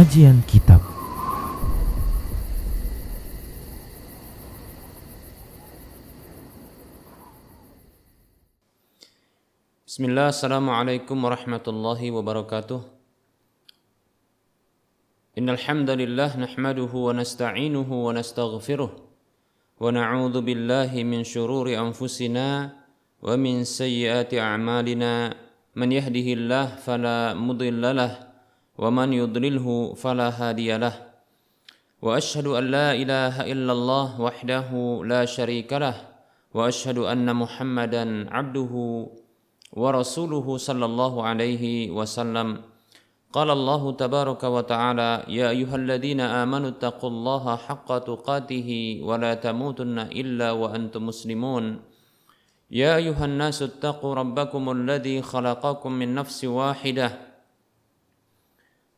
Kajian Kitab Bismillah, Assalamualaikum warahmatullahi wabarakatuh Innalhamdalillah, nahmaduhu wa nasta'inuhu wa nastaghfiruh Wa na'udhu billahi min syururi anfusina Wa min sayyiati a'malina Man yahdihillah fala mudillalah ومن يضلله فلا هادي له واشهد ان لا اله الا الله وحده لا شريك له واشهد ان محمدا عبده ورسوله صلى الله عليه وسلم قال الله تبارك وتعالى يا ايها الذين امنوا اتقوا الله حق تقاته ولا تموتن الا وانتم مسلمون يا ايها الناس اتقوا ربكم الذي خلقكم من نفس واحده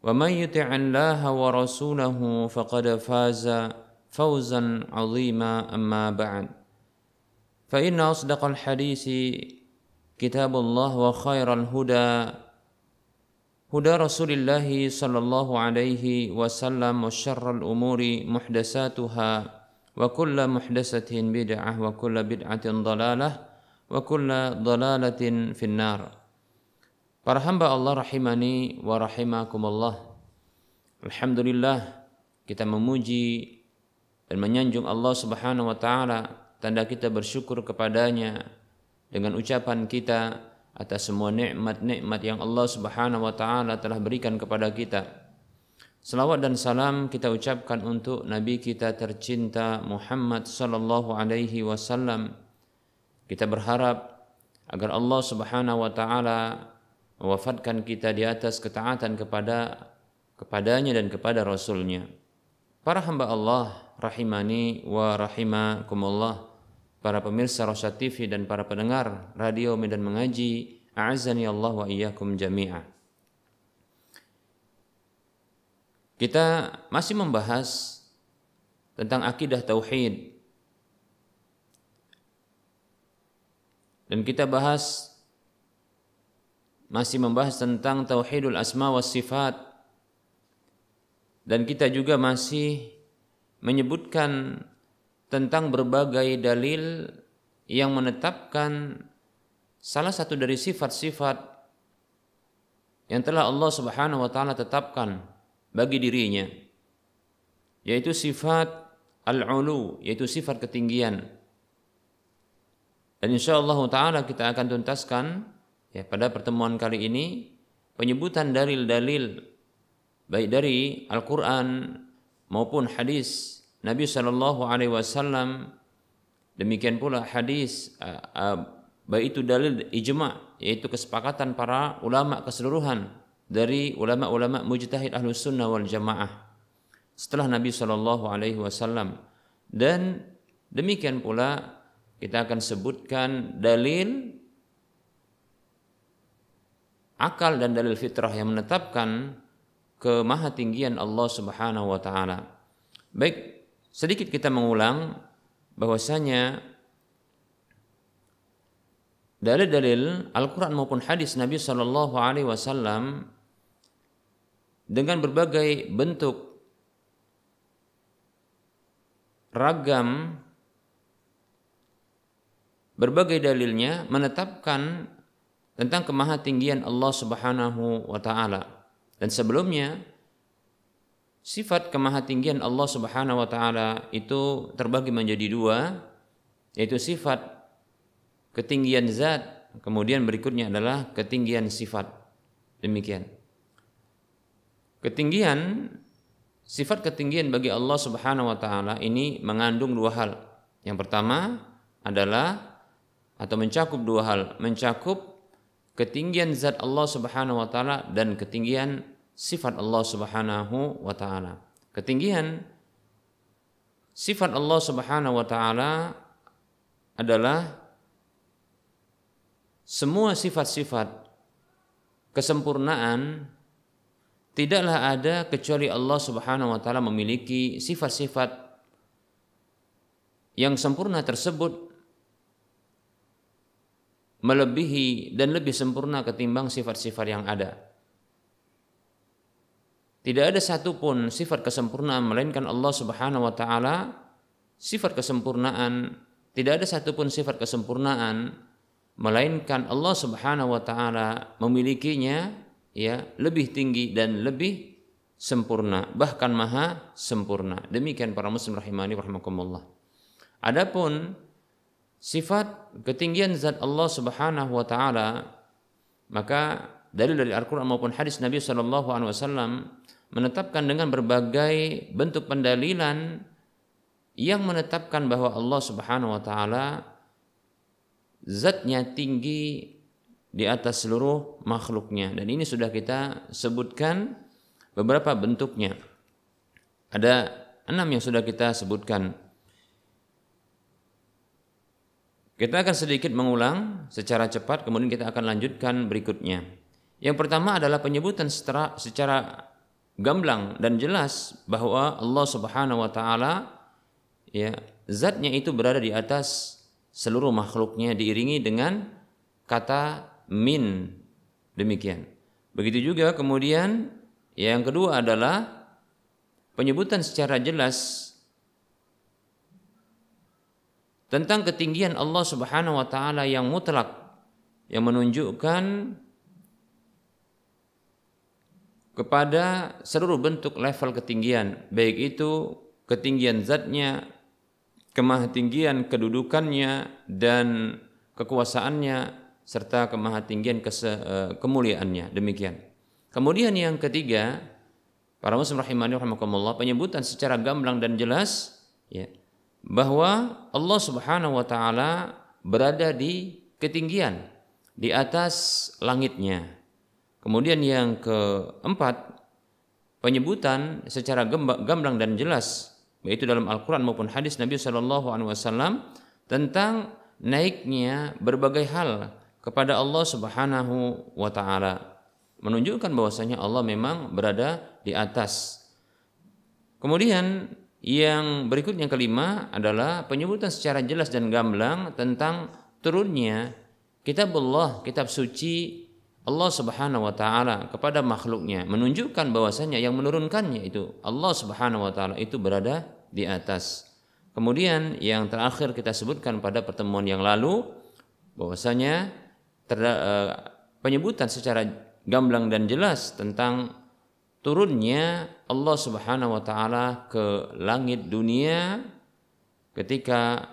ومن يطع الله ورسوله فقد فاز فوزا عظيما أما بعد فإن أصدق الحديث كتاب الله وخير الهدى هدى رسول الله صلى الله عليه وسلم وشر الأمور محدثاتها وكل محدثة بدعة وكل بدعة ضلالة وكل ضلالة في النار Para hamba Allah rahimani wa rahimakumullah. Alhamdulillah kita memuji dan menyanjung Allah Subhanahu wa taala tanda kita bersyukur kepadanya dengan ucapan kita atas semua nikmat-nikmat yang Allah Subhanahu wa taala telah berikan kepada kita. Salawat dan salam kita ucapkan untuk Nabi kita tercinta Muhammad sallallahu alaihi wasallam. Kita berharap agar Allah Subhanahu wa taala mewafatkan kita di atas ketaatan kepada kepadanya dan kepada Rasulnya. Para hamba Allah rahimani wa rahimakumullah, para pemirsa Rosya TV dan para pendengar radio Medan Mengaji, a'azani Allah wa iyyakum jami'a. Ah. Kita masih membahas tentang akidah tauhid. Dan kita bahas masih membahas tentang tauhidul asma was sifat dan kita juga masih menyebutkan tentang berbagai dalil yang menetapkan salah satu dari sifat-sifat yang telah Allah Subhanahu wa taala tetapkan bagi dirinya yaitu sifat al-ulu yaitu sifat ketinggian dan insyaallah taala kita akan tuntaskan Ya, pada pertemuan kali ini penyebutan dalil-dalil baik dari Al-Qur'an maupun hadis Nabi Shallallahu alaihi wasallam demikian pula hadis uh, uh, baik itu dalil ijma yaitu kesepakatan para ulama keseluruhan dari ulama-ulama mujtahid ahlu sunnah wal jamaah setelah Nabi Shallallahu alaihi wasallam dan demikian pula kita akan sebutkan dalil akal dan dalil fitrah yang menetapkan kemahatinggian Allah Subhanahu wa taala. Baik, sedikit kita mengulang bahwasanya dalil-dalil Al-Qur'an maupun hadis Nabi SAW alaihi wasallam dengan berbagai bentuk ragam berbagai dalilnya menetapkan tentang kemahatinggian Allah Subhanahu wa taala. Dan sebelumnya sifat kemahatinggian Allah Subhanahu wa taala itu terbagi menjadi dua, yaitu sifat ketinggian zat, kemudian berikutnya adalah ketinggian sifat. Demikian. Ketinggian sifat ketinggian bagi Allah Subhanahu wa taala ini mengandung dua hal. Yang pertama adalah atau mencakup dua hal, mencakup ketinggian zat Allah Subhanahu wa taala dan ketinggian sifat Allah Subhanahu wa taala. Ketinggian sifat Allah Subhanahu wa taala adalah semua sifat-sifat kesempurnaan tidaklah ada kecuali Allah Subhanahu wa taala memiliki sifat-sifat yang sempurna tersebut melebihi dan lebih sempurna ketimbang sifat-sifat yang ada. Tidak ada satupun sifat kesempurnaan melainkan Allah Subhanahu wa taala sifat kesempurnaan, tidak ada satupun sifat kesempurnaan melainkan Allah Subhanahu wa taala memilikinya ya lebih tinggi dan lebih sempurna bahkan maha sempurna. Demikian para muslim rahimani rahimakumullah. Adapun sifat ketinggian zat Allah Subhanahu wa taala maka dalil dari Al-Qur'an maupun hadis Nabi sallallahu alaihi wasallam menetapkan dengan berbagai bentuk pendalilan yang menetapkan bahwa Allah Subhanahu wa taala zatnya tinggi di atas seluruh makhluknya dan ini sudah kita sebutkan beberapa bentuknya. Ada enam yang sudah kita sebutkan Kita akan sedikit mengulang secara cepat, kemudian kita akan lanjutkan berikutnya. Yang pertama adalah penyebutan secara, secara gamblang dan jelas bahwa Allah Subhanahu wa taala ya zatnya itu berada di atas seluruh makhluknya diiringi dengan kata min demikian. Begitu juga kemudian yang kedua adalah penyebutan secara jelas tentang ketinggian Allah Subhanahu wa taala yang mutlak yang menunjukkan kepada seluruh bentuk level ketinggian baik itu ketinggian zatnya kemahatinggian kedudukannya dan kekuasaannya serta kemahatinggian e, kemuliaannya demikian kemudian yang ketiga para muslim rahimani rahimakumullah penyebutan secara gamblang dan jelas ya bahwa Allah Subhanahu wa taala berada di ketinggian di atas langitnya. Kemudian yang keempat, penyebutan secara gamblang dan jelas yaitu dalam Al-Qur'an maupun hadis Nabi Shallallahu alaihi wasallam tentang naiknya berbagai hal kepada Allah Subhanahu wa taala menunjukkan bahwasanya Allah memang berada di atas. Kemudian yang berikutnya kelima adalah penyebutan secara jelas dan gamblang tentang turunnya kitab Allah kitab suci Allah Subhanahu wa taala kepada makhluknya menunjukkan bahwasanya yang menurunkannya itu Allah Subhanahu wa taala itu berada di atas. Kemudian yang terakhir kita sebutkan pada pertemuan yang lalu bahwasanya eh, penyebutan secara gamblang dan jelas tentang turunnya Allah Subhanahu wa taala ke langit dunia ketika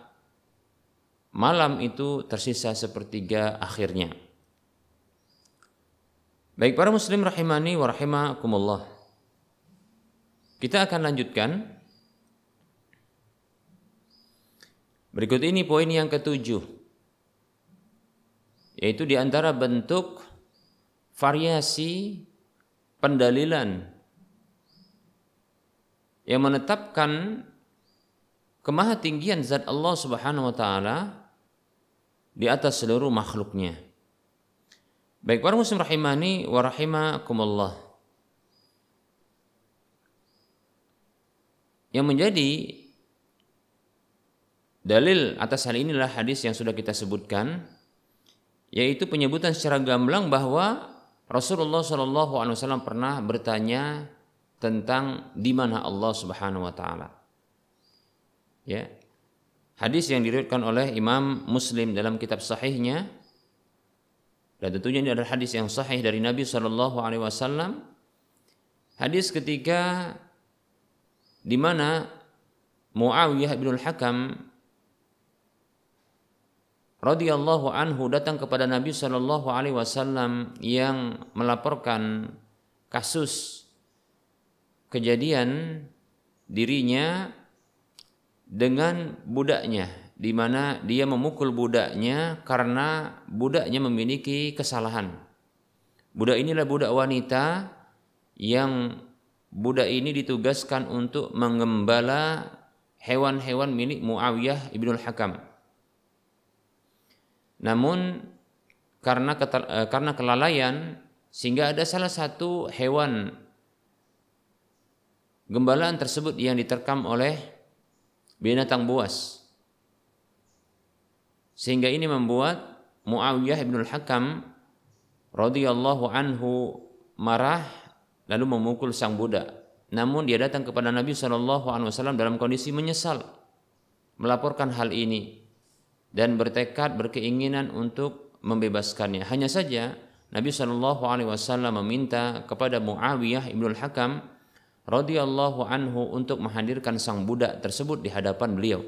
malam itu tersisa sepertiga akhirnya. Baik para muslim rahimani wa rahimakumullah. Kita akan lanjutkan Berikut ini poin yang ketujuh, yaitu di antara bentuk variasi pendalilan yang menetapkan kemahatinggian zat Allah Subhanahu wa taala di atas seluruh makhluknya. Baik para muslim rahimani wa rahimakumullah. Yang menjadi dalil atas hal inilah hadis yang sudah kita sebutkan yaitu penyebutan secara gamblang bahwa Rasulullah Shallallahu Alaihi Wasallam pernah bertanya tentang di mana Allah Subhanahu Wa Taala. Ya, hadis yang diriwayatkan oleh Imam Muslim dalam kitab sahihnya dan tentunya ini adalah hadis yang sahih dari Nabi Shallallahu Alaihi Wasallam. Hadis ketika di mana Muawiyah bin Al-Hakam radhiyallahu anhu datang kepada Nabi Shallallahu alaihi wasallam yang melaporkan kasus kejadian dirinya dengan budaknya di mana dia memukul budaknya karena budaknya memiliki kesalahan. Budak inilah budak wanita yang budak ini ditugaskan untuk mengembala hewan-hewan milik Muawiyah ibnul Hakam namun karena eh, karena kelalaian sehingga ada salah satu hewan gembalaan tersebut yang diterkam oleh binatang buas. Sehingga ini membuat Muawiyah bin Al-Hakam radhiyallahu anhu marah lalu memukul sang budak. Namun dia datang kepada Nabi saw dalam kondisi menyesal melaporkan hal ini dan bertekad berkeinginan untuk membebaskannya. Hanya saja Nabi Shallallahu Alaihi Wasallam meminta kepada Muawiyah ibnul Hakam radhiyallahu anhu untuk menghadirkan sang budak tersebut di hadapan beliau.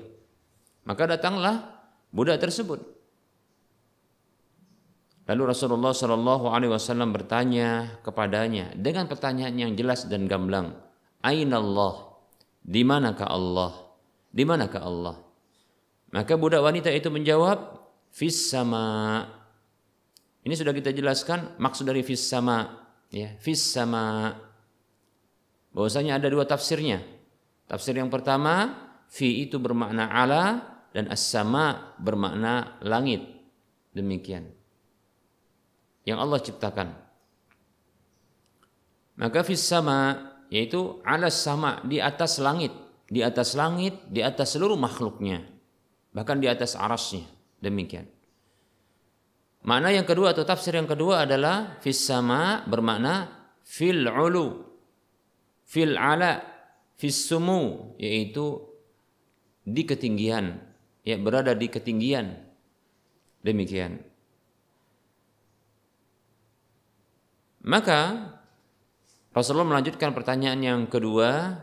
Maka datanglah budak tersebut Lalu Rasulullah Shallallahu Alaihi Wasallam bertanya kepadanya dengan pertanyaan yang jelas dan gamblang, Aina Allah? Di manakah Allah? Di manakah Allah? Maka budak wanita itu menjawab, fis sama. Ini sudah kita jelaskan maksud dari fis sama, ya, fis sama. Bahwasanya ada dua tafsirnya. Tafsir yang pertama, fi itu bermakna ala dan as-sama bermakna langit. Demikian. Yang Allah ciptakan. Maka fis sama yaitu ala sama di atas langit, di atas langit, di atas seluruh makhluknya bahkan di atas arasnya demikian mana yang kedua atau tafsir yang kedua adalah fis sama bermakna fil ulu fil ala fis sumu yaitu di ketinggian ya berada di ketinggian demikian maka Rasulullah melanjutkan pertanyaan yang kedua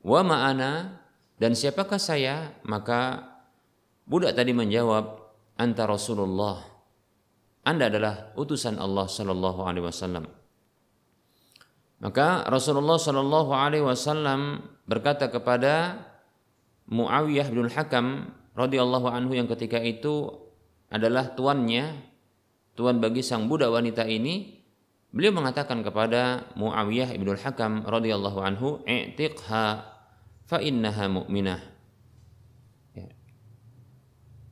wa ma'ana dan siapakah saya maka Budak tadi menjawab, "Anta Rasulullah." Anda adalah utusan Allah sallallahu alaihi wasallam. Maka Rasulullah sallallahu alaihi wasallam berkata kepada Muawiyah bin Hakam radhiyallahu anhu yang ketika itu adalah tuannya, tuan bagi sang budak wanita ini, beliau mengatakan kepada Muawiyah bin Hakam radhiyallahu anhu, "I'tiqha fa innaha mu'minah."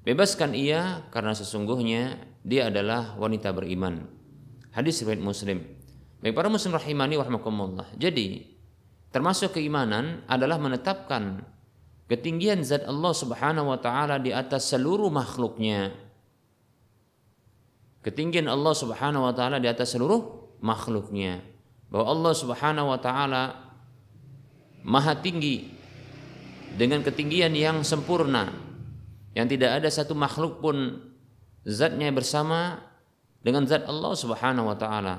Bebaskan ia karena sesungguhnya dia adalah wanita beriman. Hadis riwayat Muslim. Baik para muslim rahimani warahmatullah. Jadi termasuk keimanan adalah menetapkan ketinggian zat Allah Subhanahu wa taala di atas seluruh makhluknya. Ketinggian Allah Subhanahu wa taala di atas seluruh makhluknya. Bahwa Allah Subhanahu wa taala maha tinggi dengan ketinggian yang sempurna yang tidak ada satu makhluk pun zatnya bersama dengan zat Allah Subhanahu wa taala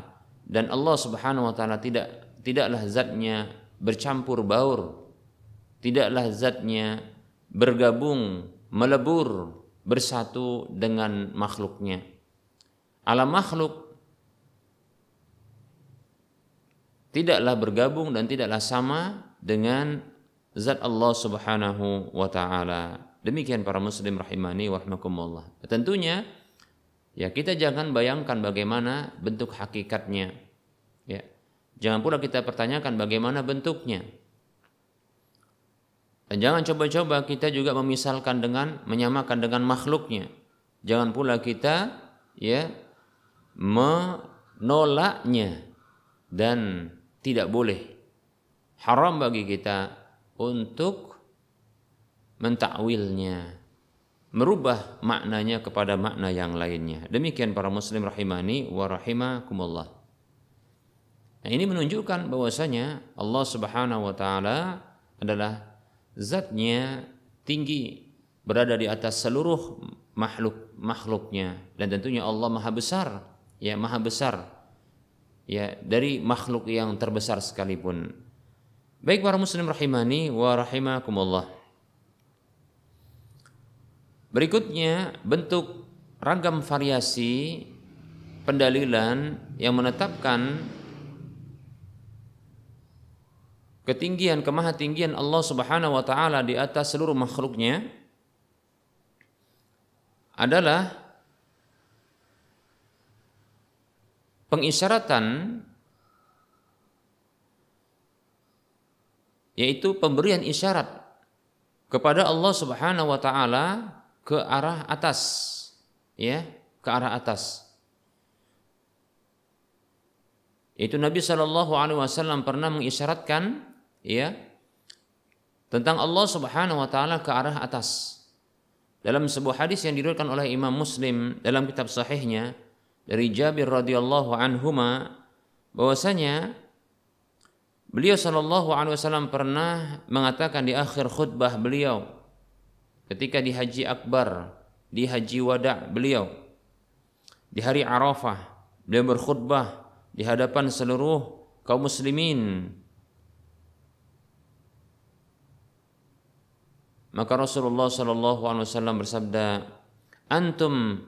dan Allah Subhanahu wa taala tidak tidaklah zatnya bercampur baur tidaklah zatnya bergabung melebur bersatu dengan makhluknya alam makhluk tidaklah bergabung dan tidaklah sama dengan zat Allah Subhanahu wa taala Demikian para muslim rahimani warahmatullah. Tentunya ya kita jangan bayangkan bagaimana bentuk hakikatnya. Ya. Jangan pula kita pertanyakan bagaimana bentuknya. Dan jangan coba-coba kita juga memisalkan dengan menyamakan dengan makhluknya. Jangan pula kita ya menolaknya dan tidak boleh haram bagi kita untuk mentakwilnya, merubah maknanya kepada makna yang lainnya. Demikian para muslim rahimani wa rahimakumullah. Nah, ini menunjukkan bahwasanya Allah Subhanahu wa taala adalah zatnya tinggi berada di atas seluruh makhluk makhluknya dan tentunya Allah maha besar ya maha besar ya dari makhluk yang terbesar sekalipun baik para muslim rahimani wa rahimakumullah Berikutnya bentuk ragam variasi pendalilan yang menetapkan ketinggian kemahatinggian Allah Subhanahu wa taala di atas seluruh makhluknya adalah pengisyaratan yaitu pemberian isyarat kepada Allah Subhanahu wa taala ke arah atas ya ke arah atas itu Nabi Shallallahu Alaihi Wasallam pernah mengisyaratkan ya tentang Allah Subhanahu Wa Taala ke arah atas dalam sebuah hadis yang diriwayatkan oleh Imam Muslim dalam kitab sahihnya dari Jabir radhiyallahu anhuma bahwasanya beliau Shallallahu Alaihi Wasallam pernah mengatakan di akhir khutbah beliau ketika di Haji Akbar, di Haji Wada beliau, di hari Arafah, beliau berkhutbah di hadapan seluruh kaum muslimin. Maka Rasulullah Shallallahu Alaihi Wasallam bersabda, "Antum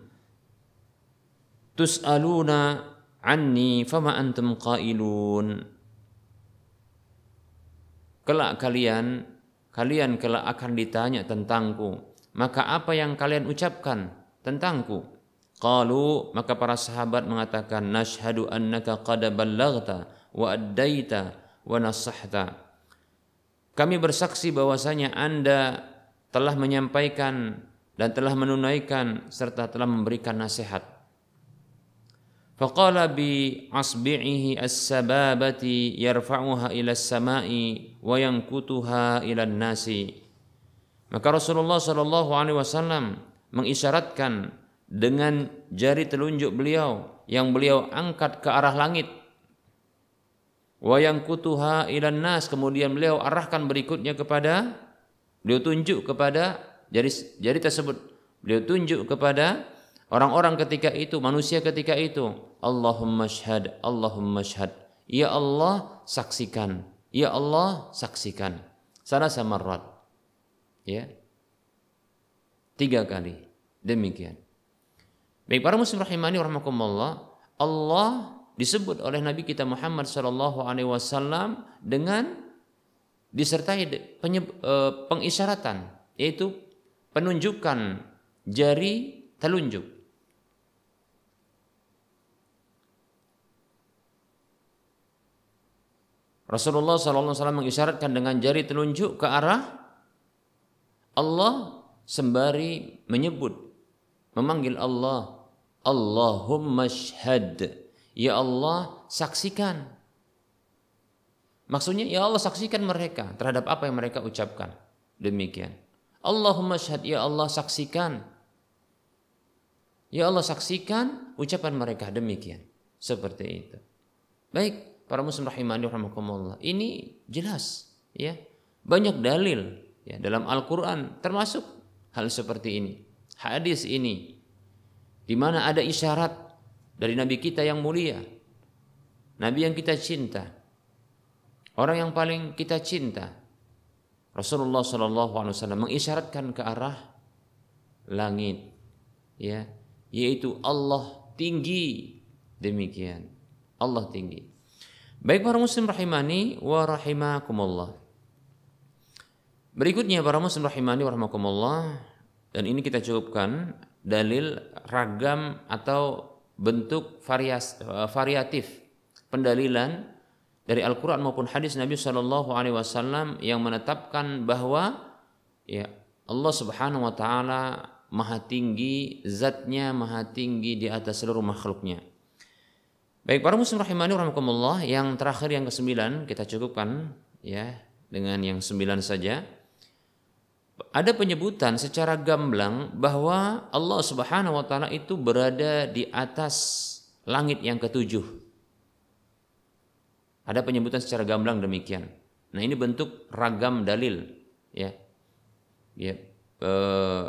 tus'aluna anni fama antum qailun." Kelak kalian kalian kelak akan ditanya tentangku. Maka apa yang kalian ucapkan tentangku? Qalu maka para sahabat mengatakan nashhadu annaka qad ballaghta wa addaita wa nasahta. Kami bersaksi bahwasanya Anda telah menyampaikan dan telah menunaikan serta telah memberikan nasihat. فقال بعصبعه السبابة يرفعها إلى السماء وينكتها إلى الناس maka Rasulullah Shallallahu Alaihi Wasallam mengisyaratkan dengan jari telunjuk beliau yang beliau angkat ke arah langit wayang kutuha ilan nas kemudian beliau arahkan berikutnya kepada beliau tunjuk kepada jari jari tersebut beliau tunjuk kepada Orang-orang ketika itu, manusia ketika itu, Allahumma syhad, Allahumma syhad. Ya Allah, saksikan. Ya Allah, saksikan. Sana sama samarat. Ya. Tiga kali. Demikian. Baik para muslim rahimani rahmatullah, Allah disebut oleh Nabi kita Muhammad sallallahu alaihi wasallam dengan disertai penyeb, e, pengisyaratan yaitu penunjukan jari telunjuk Rasulullah SAW mengisyaratkan dengan jari telunjuk ke arah Allah sembari menyebut, memanggil Allah, Allahumma shahad. ya Allah saksikan. Maksudnya ya Allah saksikan mereka terhadap apa yang mereka ucapkan. Demikian. Allahumma shahad, ya Allah saksikan. Ya Allah saksikan ucapan mereka demikian. Seperti itu. Baik, para muslim rahimani rahimakumullah. Ini jelas ya. Banyak dalil ya dalam Al-Qur'an termasuk hal seperti ini. Hadis ini di mana ada isyarat dari nabi kita yang mulia. Nabi yang kita cinta. Orang yang paling kita cinta. Rasulullah Alaihi Wasallam mengisyaratkan ke arah langit ya yaitu Allah tinggi demikian Allah tinggi Baik para muslim rahimani wa rahimakumullah. Berikutnya para muslim rahimani wa rahimakumullah dan ini kita cukupkan dalil ragam atau bentuk varias, eh, variatif pendalilan dari Al-Qur'an maupun hadis Nabi Shallallahu alaihi wasallam yang menetapkan bahwa ya Allah Subhanahu wa taala maha tinggi zatnya maha tinggi di atas seluruh makhluknya Baik para muslim rahimani rahimakumullah, yang terakhir yang kesembilan kita cukupkan ya dengan yang sembilan saja. Ada penyebutan secara gamblang bahwa Allah Subhanahu wa taala itu berada di atas langit yang ketujuh. Ada penyebutan secara gamblang demikian. Nah, ini bentuk ragam dalil ya. Ya. Eh,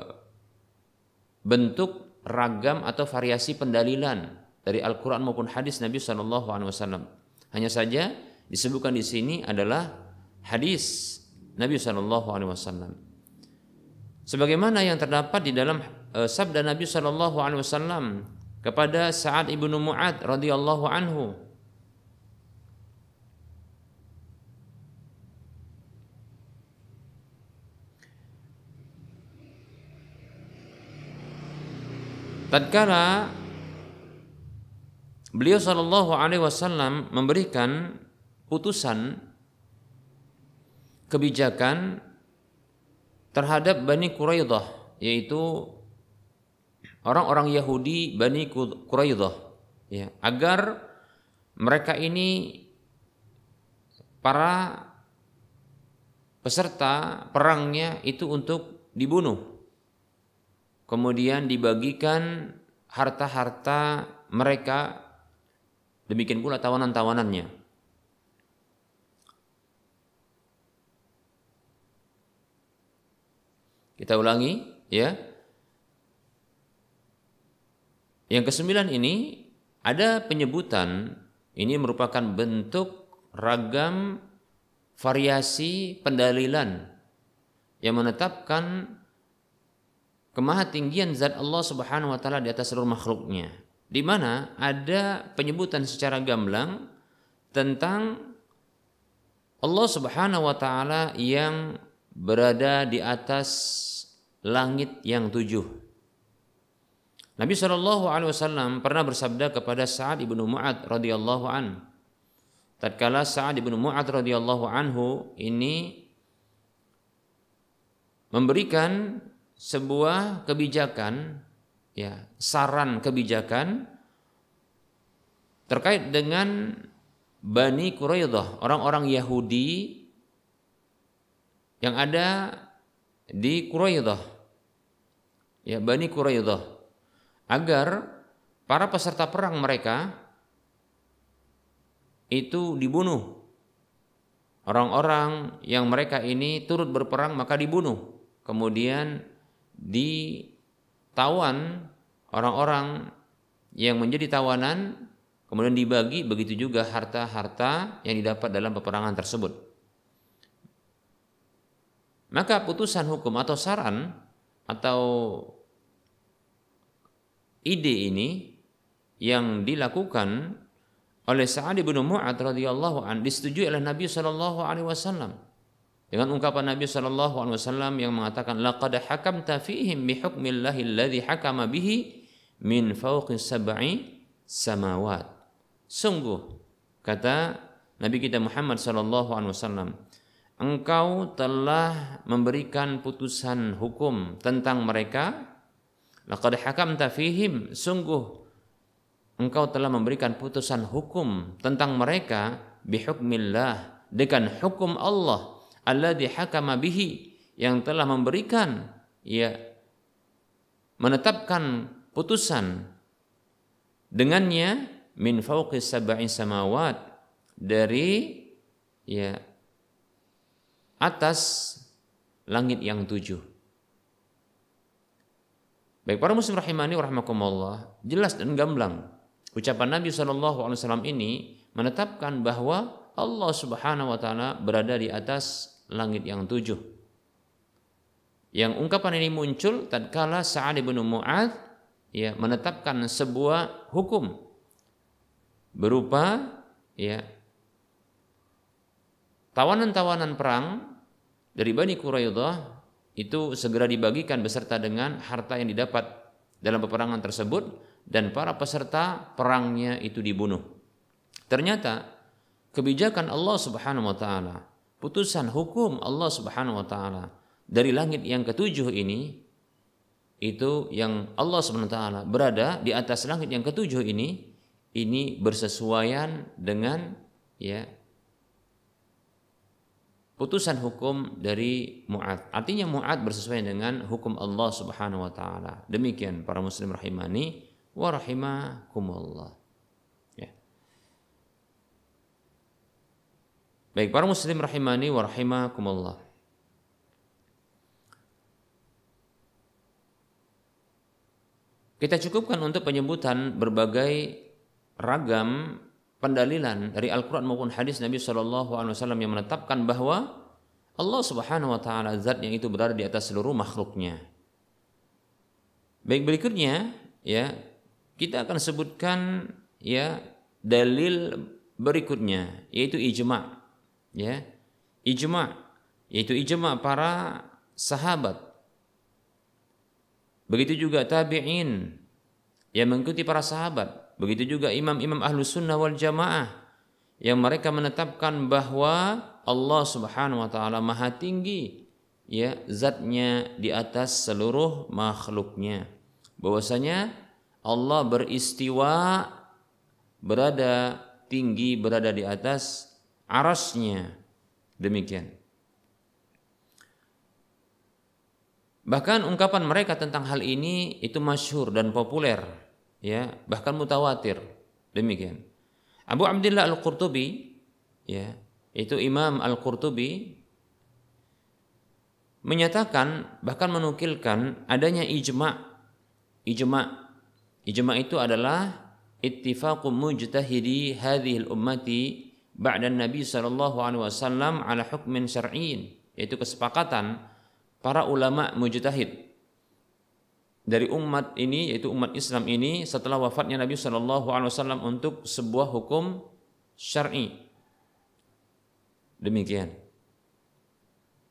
bentuk ragam atau variasi pendalilan dari Al-Quran maupun hadis Nabi Shallallahu Alaihi Wasallam. Hanya saja disebutkan di sini adalah hadis Nabi Shallallahu Alaihi Wasallam. Sebagaimana yang terdapat di dalam eh, sabda Nabi Shallallahu Alaihi Wasallam kepada Saad ibnu Muad radhiyallahu anhu. Tatkala beliau Shallallahu Alaihi Wasallam memberikan putusan kebijakan terhadap Bani Quraidah yaitu orang-orang Yahudi Bani Quraidah ya agar mereka ini para peserta perangnya itu untuk dibunuh kemudian dibagikan harta-harta mereka Demikian pula tawanan-tawanannya. Kita ulangi, ya. Yang kesembilan ini ada penyebutan ini merupakan bentuk ragam variasi pendalilan yang menetapkan kemahatinggian zat Allah Subhanahu wa taala di atas seluruh makhluknya di mana ada penyebutan secara gamblang tentang Allah Subhanahu wa taala yang berada di atas langit yang tujuh. Nabi Shallallahu alaihi wasallam pernah bersabda kepada Sa'ad ibnu Mu'ad radhiyallahu an. Tatkala Sa'ad ibnu Mu'ad radhiyallahu anhu ini memberikan sebuah kebijakan ya saran kebijakan terkait dengan Bani Quraidah, orang-orang Yahudi yang ada di Quraidah. Ya, Bani Quraidah agar para peserta perang mereka itu dibunuh. Orang-orang yang mereka ini turut berperang maka dibunuh. Kemudian di tawan orang-orang yang menjadi tawanan kemudian dibagi begitu juga harta-harta yang didapat dalam peperangan tersebut. Maka putusan hukum atau saran atau ide ini yang dilakukan oleh Sa'ad bin Mu'ad radhiyallahu an disetujui oleh Nabi sallallahu alaihi wasallam dengan ungkapan Nabi Shallallahu Alaihi Wasallam yang mengatakan, laqad hakam tafihim bihukmillahi alladhi hakama bihi min fauqi sab'i samawat. Sungguh, kata Nabi kita Muhammad Shallallahu Alaihi Wasallam, engkau telah memberikan putusan hukum tentang mereka. Laqad hakam tafihim. Sungguh, engkau telah memberikan putusan hukum tentang mereka bihukmillah dengan hukum Allah Allah hakama bihi yang telah memberikan ya menetapkan putusan dengannya min fauqis sab'i samawat dari ya atas langit yang tujuh. Baik para muslim rahimani wa rahmakumullah, jelas dan gamblang ucapan Nabi SAW ini menetapkan bahwa Allah Subhanahu wa taala berada di atas langit yang tujuh. Yang ungkapan ini muncul tatkala Sa'ad bin Mu'ad ya menetapkan sebuah hukum berupa ya tawanan-tawanan perang dari Bani Quraidah itu segera dibagikan beserta dengan harta yang didapat dalam peperangan tersebut dan para peserta perangnya itu dibunuh. Ternyata kebijakan Allah Subhanahu wa taala putusan hukum Allah Subhanahu wa taala dari langit yang ketujuh ini itu yang Allah Subhanahu wa taala berada di atas langit yang ketujuh ini ini bersesuaian dengan ya putusan hukum dari Mu'ad. Artinya Mu'ad bersesuaian dengan hukum Allah Subhanahu wa taala. Demikian para muslim rahimani wa rahimakumullah. Baik para muslim rahimani wa rahimakumullah. Kita cukupkan untuk penyebutan berbagai ragam pendalilan dari Al-Quran maupun hadis Nabi Shallallahu Alaihi Wasallam yang menetapkan bahwa Allah Subhanahu Wa Taala Zat yang itu berada di atas seluruh makhluknya. Baik berikutnya ya kita akan sebutkan ya dalil berikutnya yaitu ijma ya ijma yaitu ijma para sahabat begitu juga tabi'in yang mengikuti para sahabat begitu juga imam-imam ahlu sunnah wal jamaah yang mereka menetapkan bahwa Allah subhanahu wa ta'ala maha tinggi ya zatnya di atas seluruh makhluknya bahwasanya Allah beristiwa berada tinggi berada di atas arasnya. Demikian. Bahkan ungkapan mereka tentang hal ini itu masyhur dan populer, ya, bahkan mutawatir. Demikian. Abu Abdullah Al-Qurtubi, ya, itu Imam Al-Qurtubi menyatakan bahkan menukilkan adanya ijma. Ijma. Ijma itu adalah ittifaqu mujtahidi hadhil ummati ba'dan Nabi sallallahu alaihi wasallam ala hukmin syar'in yaitu kesepakatan para ulama mujtahid dari umat ini yaitu umat Islam ini setelah wafatnya Nabi Shallallahu Alaihi Wasallam untuk sebuah hukum syar'i. Demikian.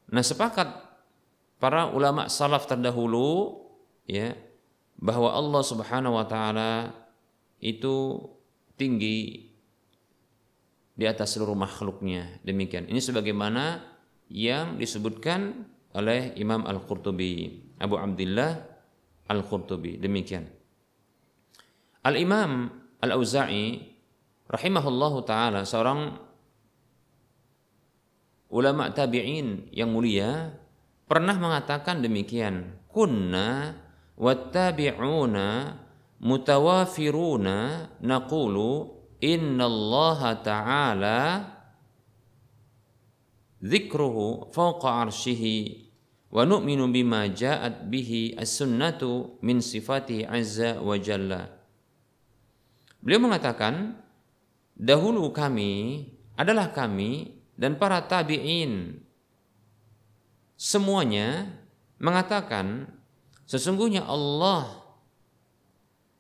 Nah sepakat para ulama salaf terdahulu ya bahwa Allah Subhanahu Wa Taala itu tinggi di atas seluruh makhluknya. Demikian. Ini sebagaimana yang disebutkan oleh Imam Al-Qurtubi, Abu Abdullah Al-Qurtubi. Demikian. Al-Imam Al-Auza'i rahimahullah taala seorang ulama tabi'in yang mulia pernah mengatakan demikian, kunna wattabi'una mutawafiruna naqulu Inna Allah ta'ala zikruhu fawqa arshihi wa nu'minu bima ja'at bihi as-sunnatu min sifatihi azza wa jalla. Beliau mengatakan, dahulu kami adalah kami dan para tabi'in semuanya mengatakan sesungguhnya Allah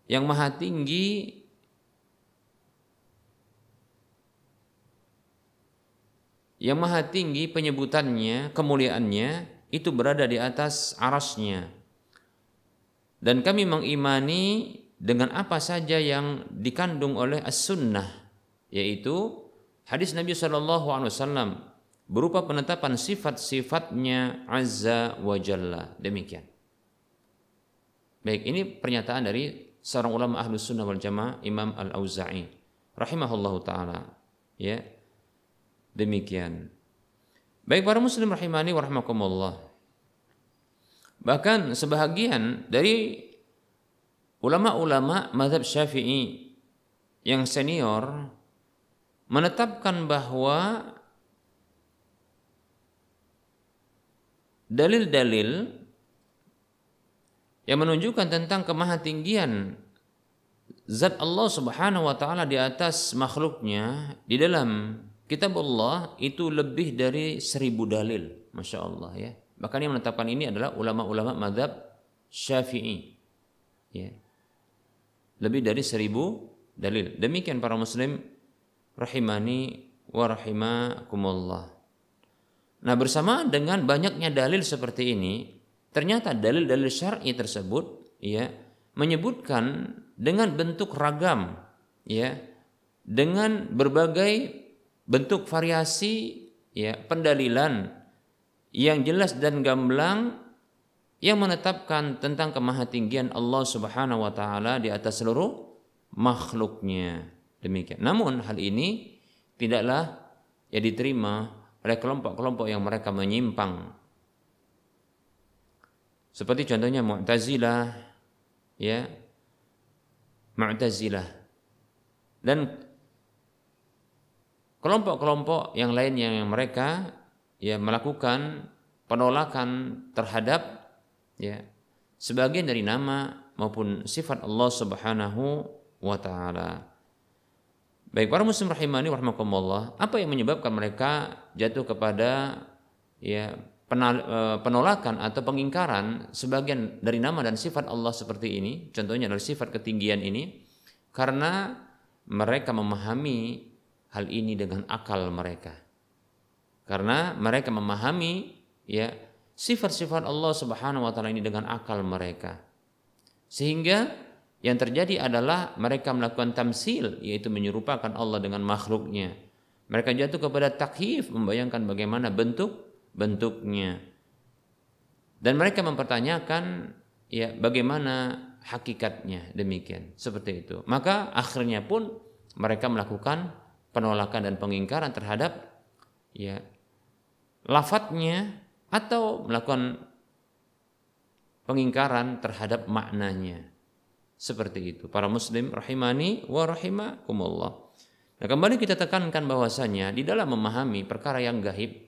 yang maha tinggi yang maha tinggi penyebutannya, kemuliaannya itu berada di atas arasnya. Dan kami mengimani dengan apa saja yang dikandung oleh as-sunnah, yaitu hadis Nabi saw berupa penetapan sifat-sifatnya azza wa jalla. Demikian. Baik, ini pernyataan dari seorang ulama ahlu sunnah wal jamaah Imam Al-Auza'i rahimahullahu taala. Ya, Demikian. Baik para muslim rahimani wa rahmakumullah. Bahkan sebahagian dari ulama-ulama mazhab Syafi'i yang senior menetapkan bahwa dalil-dalil yang menunjukkan tentang kemahatinggian zat Allah Subhanahu wa taala di atas makhluknya di dalam Kitab Allah itu lebih dari seribu dalil, masya Allah ya. Bahkan yang menetapkan ini adalah ulama-ulama madhab syafi'i. Ya. Lebih dari seribu dalil. Demikian para muslim rahimani wa rahimakumullah. Nah bersama dengan banyaknya dalil seperti ini, ternyata dalil-dalil syar'i tersebut ya menyebutkan dengan bentuk ragam ya dengan berbagai bentuk variasi ya pendalilan yang jelas dan gamblang yang menetapkan tentang kemahatinggian Allah Subhanahu wa taala di atas seluruh makhluknya. Demikian. Namun hal ini tidaklah ya diterima oleh kelompok-kelompok yang mereka menyimpang. Seperti contohnya Mu'tazilah ya. Mu'tazilah dan kelompok-kelompok yang lain yang mereka ya melakukan penolakan terhadap ya sebagian dari nama maupun sifat Allah Subhanahu wa taala. Baik para muslim rahimani warahmatullah apa yang menyebabkan mereka jatuh kepada ya e, penolakan atau pengingkaran sebagian dari nama dan sifat Allah seperti ini, contohnya dari sifat ketinggian ini, karena mereka memahami hal ini dengan akal mereka. Karena mereka memahami ya sifat-sifat Allah Subhanahu wa taala ini dengan akal mereka. Sehingga yang terjadi adalah mereka melakukan tamsil yaitu menyerupakan Allah dengan makhluknya. Mereka jatuh kepada takhif membayangkan bagaimana bentuk bentuknya. Dan mereka mempertanyakan ya bagaimana hakikatnya demikian seperti itu. Maka akhirnya pun mereka melakukan penolakan dan pengingkaran terhadap ya lafadznya atau melakukan pengingkaran terhadap maknanya. Seperti itu. Para muslim rahimani wa rahimakumullah. Nah, kembali kita tekankan bahwasanya di dalam memahami perkara yang gaib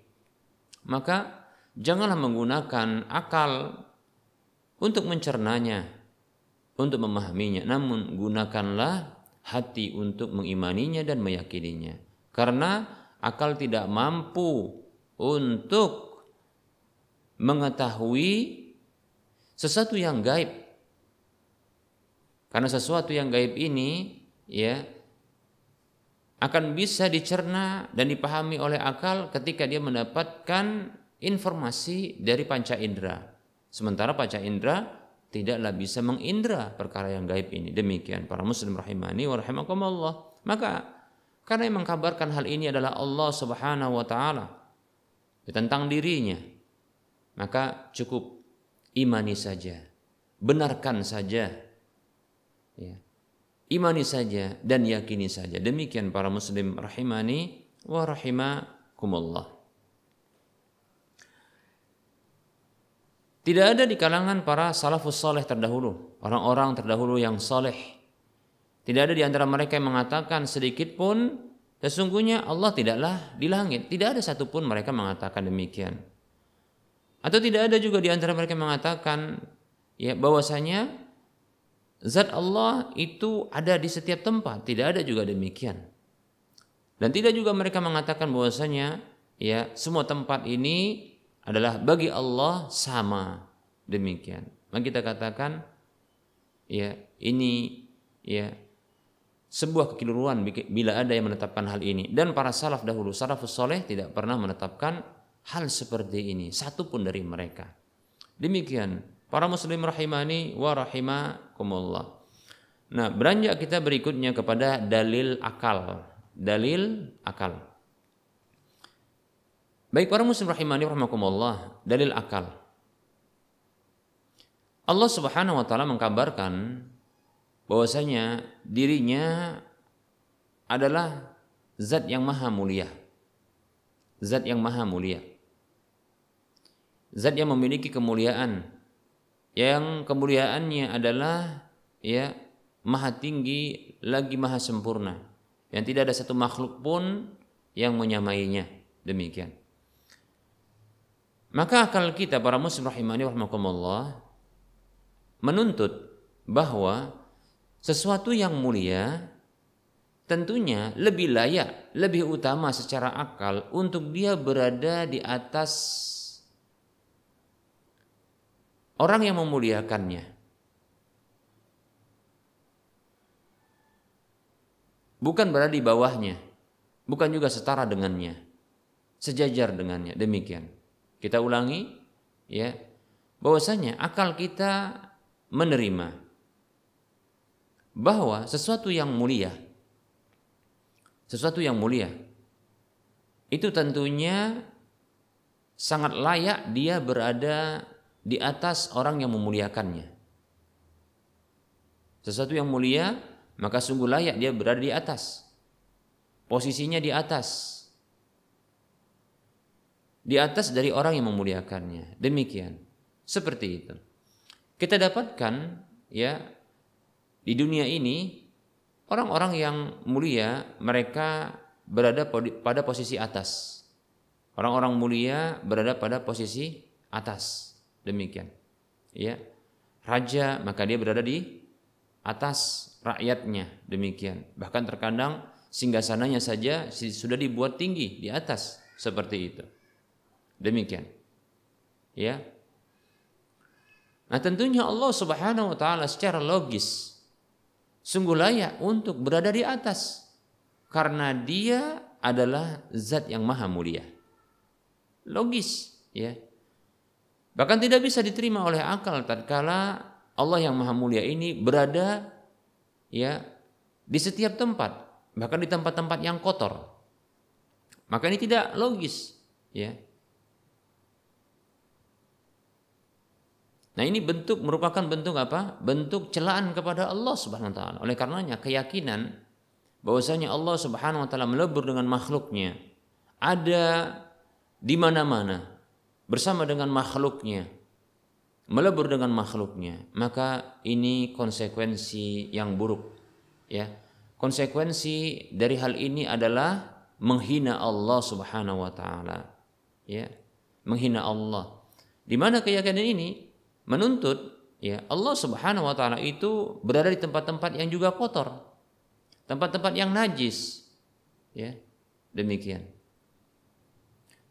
maka janganlah menggunakan akal untuk mencernanya, untuk memahaminya, namun gunakanlah hati untuk mengimaninya dan meyakininya. Karena akal tidak mampu untuk mengetahui sesuatu yang gaib. Karena sesuatu yang gaib ini ya akan bisa dicerna dan dipahami oleh akal ketika dia mendapatkan informasi dari panca indera. Sementara panca indera tidaklah bisa mengindra perkara yang gaib ini. Demikian para muslim rahimani wa rahimakumullah. Maka karena yang mengkabarkan hal ini adalah Allah Subhanahu wa taala tentang dirinya, maka cukup imani saja, benarkan saja. Ya. Imani saja dan yakini saja. Demikian para muslim rahimani wa rahimakumullah. Tidak ada di kalangan para salafus soleh terdahulu, orang-orang terdahulu yang soleh. Tidak ada di antara mereka yang mengatakan sedikit pun sesungguhnya Allah tidaklah di langit. Tidak ada satupun mereka mengatakan demikian. Atau tidak ada juga di antara mereka yang mengatakan ya bahwasanya zat Allah itu ada di setiap tempat. Tidak ada juga demikian. Dan tidak juga mereka mengatakan bahwasanya ya semua tempat ini adalah bagi Allah sama demikian. Maka kita katakan ya ini ya sebuah kekeliruan bila ada yang menetapkan hal ini dan para salaf dahulu salafus soleh tidak pernah menetapkan hal seperti ini satu pun dari mereka demikian para muslim rahimani wa rahimakumullah nah beranjak kita berikutnya kepada dalil akal dalil akal Baik para muslim rahimani rahimakumullah, dalil akal. Allah Subhanahu wa taala mengkabarkan bahwasanya dirinya adalah zat yang maha mulia. Zat yang maha mulia. Zat yang memiliki kemuliaan yang kemuliaannya adalah ya maha tinggi lagi maha sempurna yang tidak ada satu makhluk pun yang menyamainya demikian maka akal kita para muslim rahimani rahimakumullah menuntut bahwa sesuatu yang mulia tentunya lebih layak, lebih utama secara akal untuk dia berada di atas orang yang memuliakannya. Bukan berada di bawahnya, bukan juga setara dengannya, sejajar dengannya, demikian. Kita ulangi ya. Bahwasanya akal kita menerima bahwa sesuatu yang mulia sesuatu yang mulia itu tentunya sangat layak dia berada di atas orang yang memuliakannya. Sesuatu yang mulia, maka sungguh layak dia berada di atas. Posisinya di atas di atas dari orang yang memuliakannya. Demikian. Seperti itu. Kita dapatkan ya di dunia ini orang-orang yang mulia mereka berada pada posisi atas. Orang-orang mulia berada pada posisi atas. Demikian. Ya. Raja maka dia berada di atas rakyatnya. Demikian. Bahkan terkadang singgasananya saja sudah dibuat tinggi di atas seperti itu. Demikian. Ya. Nah, tentunya Allah Subhanahu wa taala secara logis sungguh layak untuk berada di atas karena dia adalah zat yang maha mulia. Logis, ya. Bahkan tidak bisa diterima oleh akal tatkala Allah yang maha mulia ini berada ya di setiap tempat, bahkan di tempat-tempat yang kotor. Maka ini tidak logis, ya. Nah, ini bentuk merupakan bentuk apa? Bentuk celaan kepada Allah Subhanahu wa taala. Oleh karenanya keyakinan bahwasanya Allah Subhanahu wa taala melebur dengan makhluknya ada di mana-mana bersama dengan makhluknya melebur dengan makhluknya maka ini konsekuensi yang buruk ya konsekuensi dari hal ini adalah menghina Allah Subhanahu wa taala ya menghina Allah di mana keyakinan ini menuntut ya Allah Subhanahu wa taala itu berada di tempat-tempat yang juga kotor. Tempat-tempat yang najis. Ya. Demikian.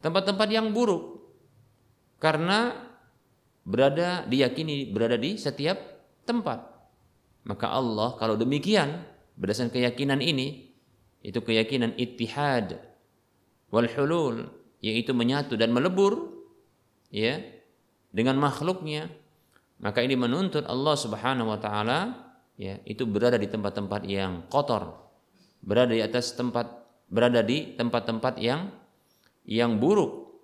Tempat-tempat yang buruk. Karena berada diyakini berada di setiap tempat. Maka Allah kalau demikian berdasarkan keyakinan ini itu keyakinan ittihad wal hulul yaitu menyatu dan melebur ya dengan makhluknya maka ini menuntut Allah Subhanahu wa taala ya, itu berada di tempat-tempat yang kotor, berada di atas tempat berada di tempat-tempat yang yang buruk,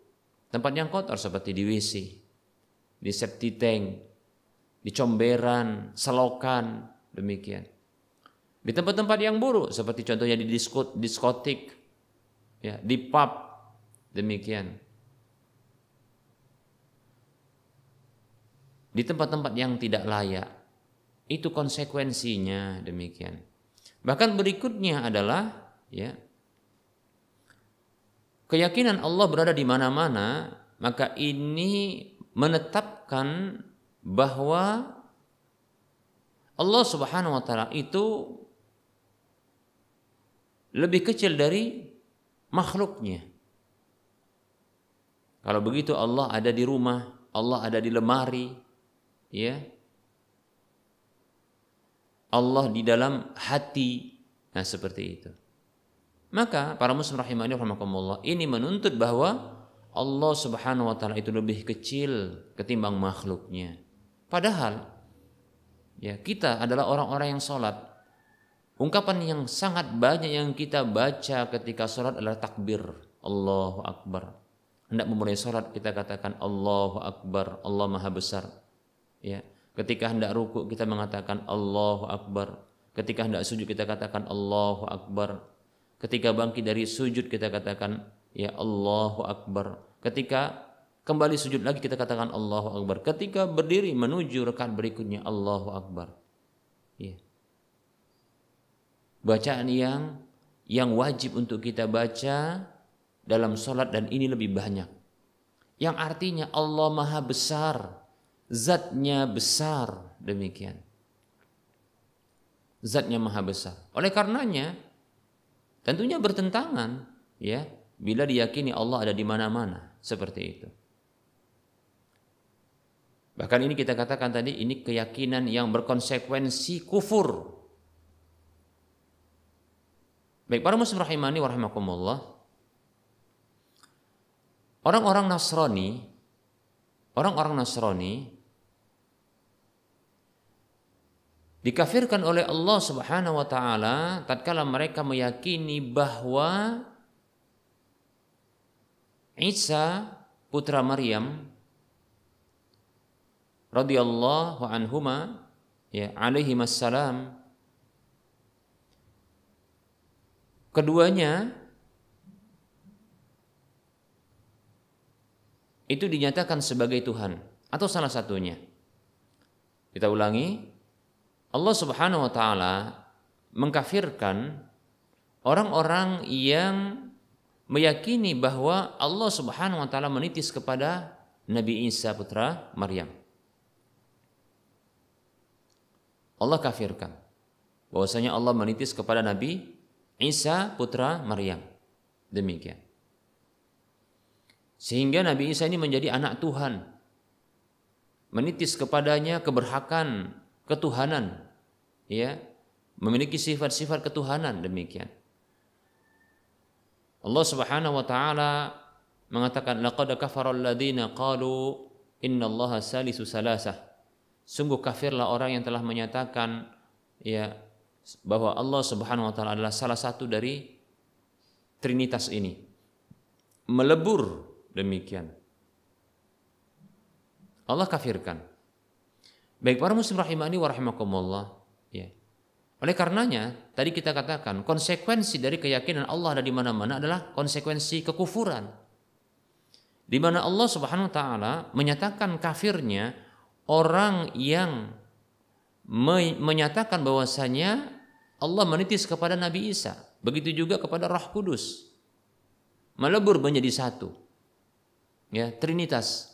tempat yang kotor seperti di WC, di septic tank, di comberan, selokan, demikian. Di tempat-tempat yang buruk seperti contohnya di diskotik, ya, di pub, demikian. di tempat-tempat yang tidak layak. Itu konsekuensinya demikian. Bahkan berikutnya adalah ya keyakinan Allah berada di mana-mana, maka ini menetapkan bahwa Allah Subhanahu wa taala itu lebih kecil dari makhluknya. Kalau begitu Allah ada di rumah, Allah ada di lemari, ya Allah di dalam hati nah seperti itu maka para muslim rahimani rahimakumullah ini menuntut bahwa Allah subhanahu wa taala itu lebih kecil ketimbang makhluknya padahal ya kita adalah orang-orang yang sholat Ungkapan yang sangat banyak yang kita baca ketika sholat adalah takbir. Allahu Akbar. Hendak memulai sholat kita katakan Allahu Akbar, Allah Maha Besar ya ketika hendak ruku kita mengatakan Allahu akbar ketika hendak sujud kita katakan Allahu akbar ketika bangkit dari sujud kita katakan ya Allahu akbar ketika kembali sujud lagi kita katakan Allahu akbar ketika berdiri menuju rekan berikutnya Allahu akbar ya bacaan yang yang wajib untuk kita baca dalam sholat dan ini lebih banyak yang artinya Allah maha besar zatnya besar demikian. Zatnya maha besar. Oleh karenanya tentunya bertentangan ya bila diyakini Allah ada di mana-mana seperti itu. Bahkan ini kita katakan tadi ini keyakinan yang berkonsekuensi kufur. Baik para muslim rahimani wa Orang-orang Nasrani, orang-orang Nasrani dikafirkan oleh Allah Subhanahu wa taala tatkala mereka meyakini bahwa Isa putra Maryam radhiyallahu anhuma ya alaihi wassalam keduanya itu dinyatakan sebagai Tuhan atau salah satunya. Kita ulangi, Allah Subhanahu wa taala mengkafirkan orang-orang yang meyakini bahwa Allah Subhanahu wa taala menitis kepada Nabi Isa putra Maryam. Allah kafirkan bahwasanya Allah menitis kepada Nabi Isa putra Maryam. Demikian. Sehingga Nabi Isa ini menjadi anak Tuhan. Menitis kepadanya keberhakan ketuhanan ya memiliki sifat-sifat ketuhanan demikian Allah Subhanahu wa taala mengatakan laqad kafara alladziina qalu innallaha salisu salasah sungguh kafirlah orang yang telah menyatakan ya bahwa Allah Subhanahu wa taala adalah salah satu dari trinitas ini melebur demikian Allah kafirkan Baik para muslim rahimani wa rahimakumullah. Ya. Oleh karenanya, tadi kita katakan konsekuensi dari keyakinan Allah ada di mana-mana adalah konsekuensi kekufuran. Di mana Allah Subhanahu wa taala menyatakan kafirnya orang yang me menyatakan bahwasanya Allah menitis kepada Nabi Isa, begitu juga kepada Roh Kudus. Melebur menjadi satu. Ya, Trinitas.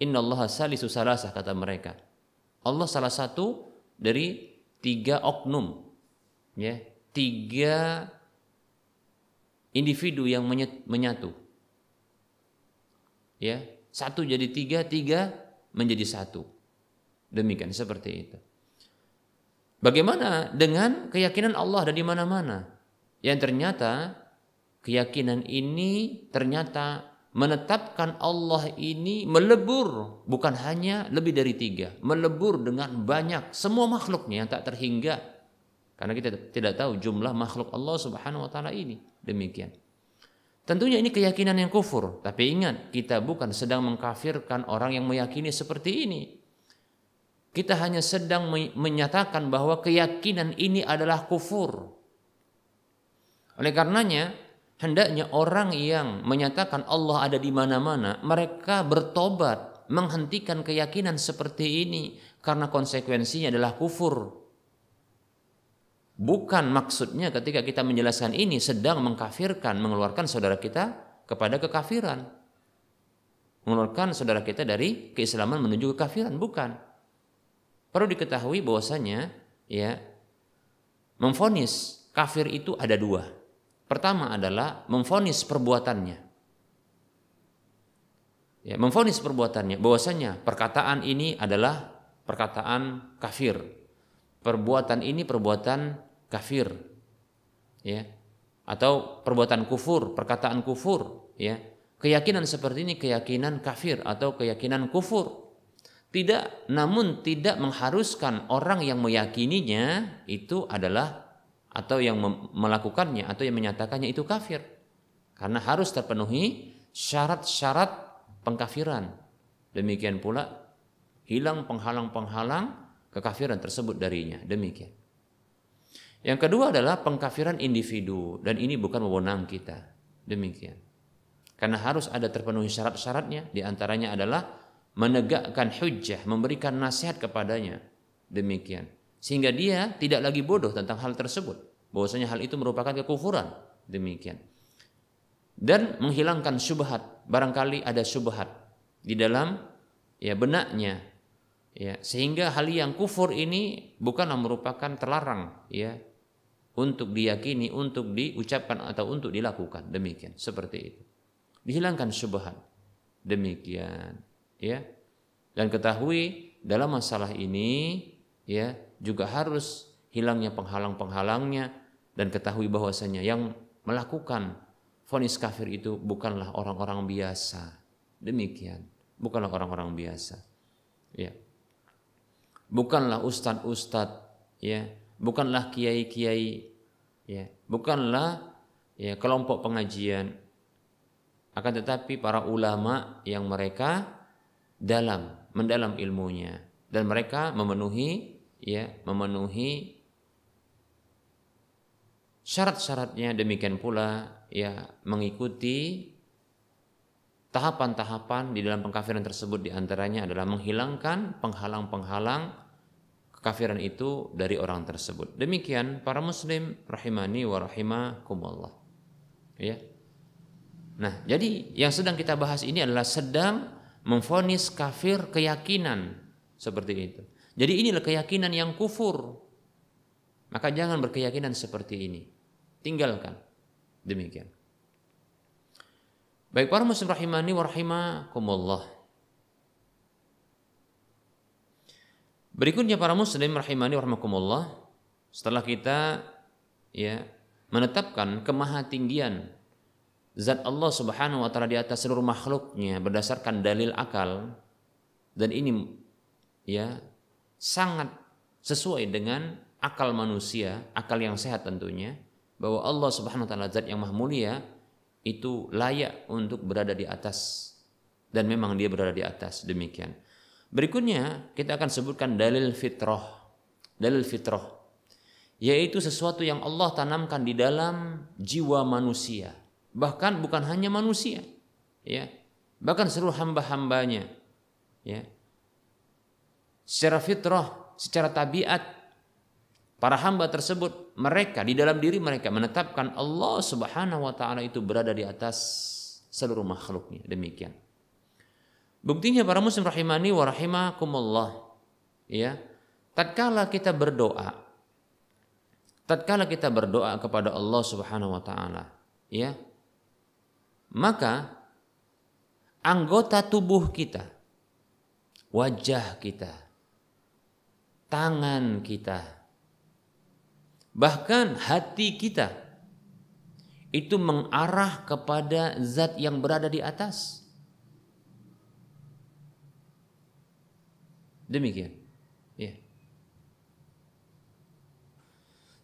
Innallaha salisu salasah kata mereka Allah salah satu dari tiga oknum ya tiga individu yang menyatu ya satu jadi tiga tiga menjadi satu demikian seperti itu bagaimana dengan keyakinan Allah di mana-mana yang ternyata keyakinan ini ternyata menetapkan Allah ini melebur bukan hanya lebih dari tiga melebur dengan banyak semua makhluknya yang tak terhingga karena kita tidak tahu jumlah makhluk Allah subhanahu wa ta'ala ini demikian tentunya ini keyakinan yang kufur tapi ingat kita bukan sedang mengkafirkan orang yang meyakini seperti ini kita hanya sedang menyatakan bahwa keyakinan ini adalah kufur oleh karenanya hendaknya orang yang menyatakan Allah ada di mana-mana, mereka bertobat, menghentikan keyakinan seperti ini karena konsekuensinya adalah kufur. Bukan maksudnya ketika kita menjelaskan ini sedang mengkafirkan, mengeluarkan saudara kita kepada kekafiran. Mengeluarkan saudara kita dari keislaman menuju kekafiran, bukan. Perlu diketahui bahwasanya ya memfonis kafir itu ada dua Pertama adalah memfonis perbuatannya. Ya, memfonis perbuatannya bahwasanya perkataan ini adalah perkataan kafir. Perbuatan ini perbuatan kafir. Ya. Atau perbuatan kufur, perkataan kufur, ya. Keyakinan seperti ini keyakinan kafir atau keyakinan kufur. Tidak namun tidak mengharuskan orang yang meyakininya itu adalah atau yang melakukannya atau yang menyatakannya itu kafir karena harus terpenuhi syarat-syarat pengkafiran demikian pula hilang penghalang-penghalang kekafiran tersebut darinya demikian yang kedua adalah pengkafiran individu dan ini bukan wewenang kita demikian karena harus ada terpenuhi syarat-syaratnya diantaranya adalah menegakkan hujjah memberikan nasihat kepadanya demikian sehingga dia tidak lagi bodoh tentang hal tersebut bahwasanya hal itu merupakan kekufuran demikian dan menghilangkan syubhat barangkali ada syubhat di dalam ya benaknya ya sehingga hal yang kufur ini bukanlah merupakan terlarang ya untuk diyakini untuk diucapkan atau untuk dilakukan demikian seperti itu dihilangkan syubhat demikian ya dan ketahui dalam masalah ini ya juga harus hilangnya penghalang-penghalangnya dan ketahui bahwasanya yang melakukan vonis kafir itu bukanlah orang-orang biasa. Demikian, bukanlah orang-orang biasa. Ya. Bukanlah ustad-ustad, ya, bukanlah kiai-kiai, ya, bukanlah ya kelompok pengajian. Akan tetapi para ulama yang mereka dalam mendalam ilmunya dan mereka memenuhi ya memenuhi syarat-syaratnya demikian pula ya mengikuti tahapan-tahapan di dalam pengkafiran tersebut diantaranya adalah menghilangkan penghalang-penghalang kekafiran itu dari orang tersebut. Demikian para muslim rahimani wa rahimakumullah. Ya. Nah, jadi yang sedang kita bahas ini adalah sedang memfonis kafir keyakinan seperti itu. Jadi inilah keyakinan yang kufur. Maka jangan berkeyakinan seperti ini tinggalkan. Demikian. Baik para muslim rahimani wa rahimakumullah. Berikutnya para muslim rahimani wa rahimakumullah, setelah kita ya menetapkan kemahatinggian zat Allah Subhanahu wa taala di atas seluruh makhluknya berdasarkan dalil akal dan ini ya sangat sesuai dengan akal manusia, akal yang sehat tentunya bahwa Allah Subhanahu wa taala zat yang maha mulia itu layak untuk berada di atas dan memang dia berada di atas demikian. Berikutnya kita akan sebutkan dalil fitrah. Dalil fitrah yaitu sesuatu yang Allah tanamkan di dalam jiwa manusia. Bahkan bukan hanya manusia, ya. Bahkan seluruh hamba-hambanya, ya. Secara fitrah, secara tabiat Para hamba tersebut mereka di dalam diri mereka menetapkan Allah Subhanahu wa taala itu berada di atas seluruh makhluknya. Demikian. Buktinya para muslim rahimani wa rahimakumullah. Ya. Tatkala kita berdoa tatkala kita berdoa kepada Allah Subhanahu wa taala, ya. Maka anggota tubuh kita, wajah kita, tangan kita, Bahkan hati kita itu mengarah kepada zat yang berada di atas. Demikian. Ya.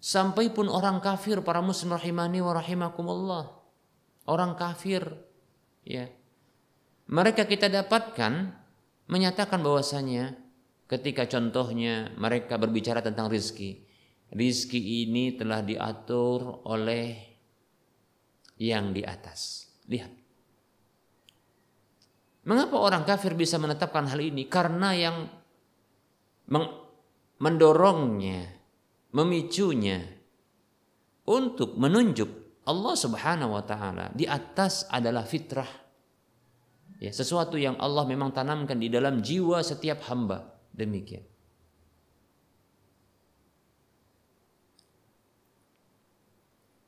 Sampai pun orang kafir para muslim rahimani wa rahimakumullah. Orang kafir ya. Mereka kita dapatkan menyatakan bahwasanya ketika contohnya mereka berbicara tentang rizki rizki ini telah diatur oleh yang di atas. Lihat. Mengapa orang kafir bisa menetapkan hal ini? Karena yang mendorongnya, memicunya untuk menunjuk Allah Subhanahu wa taala di atas adalah fitrah. Ya, sesuatu yang Allah memang tanamkan di dalam jiwa setiap hamba. Demikian.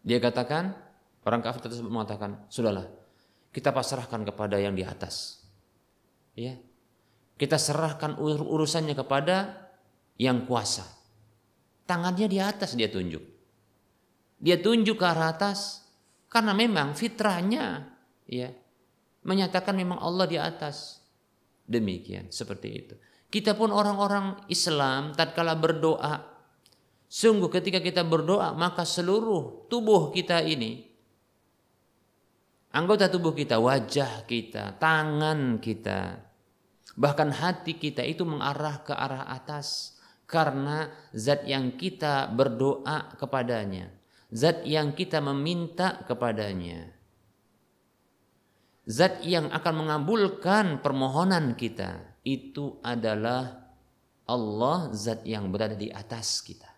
Dia katakan, orang kafir tersebut mengatakan, sudahlah, kita pasrahkan kepada yang di atas. Ya, kita serahkan ur urusannya kepada yang kuasa. Tangannya di atas dia tunjuk. Dia tunjuk ke arah atas karena memang fitrahnya ya menyatakan memang Allah di atas. Demikian seperti itu. Kita pun orang-orang Islam tatkala berdoa Sungguh ketika kita berdoa maka seluruh tubuh kita ini anggota tubuh kita, wajah kita, tangan kita, bahkan hati kita itu mengarah ke arah atas karena zat yang kita berdoa kepadanya, zat yang kita meminta kepadanya. Zat yang akan mengabulkan permohonan kita itu adalah Allah zat yang berada di atas kita.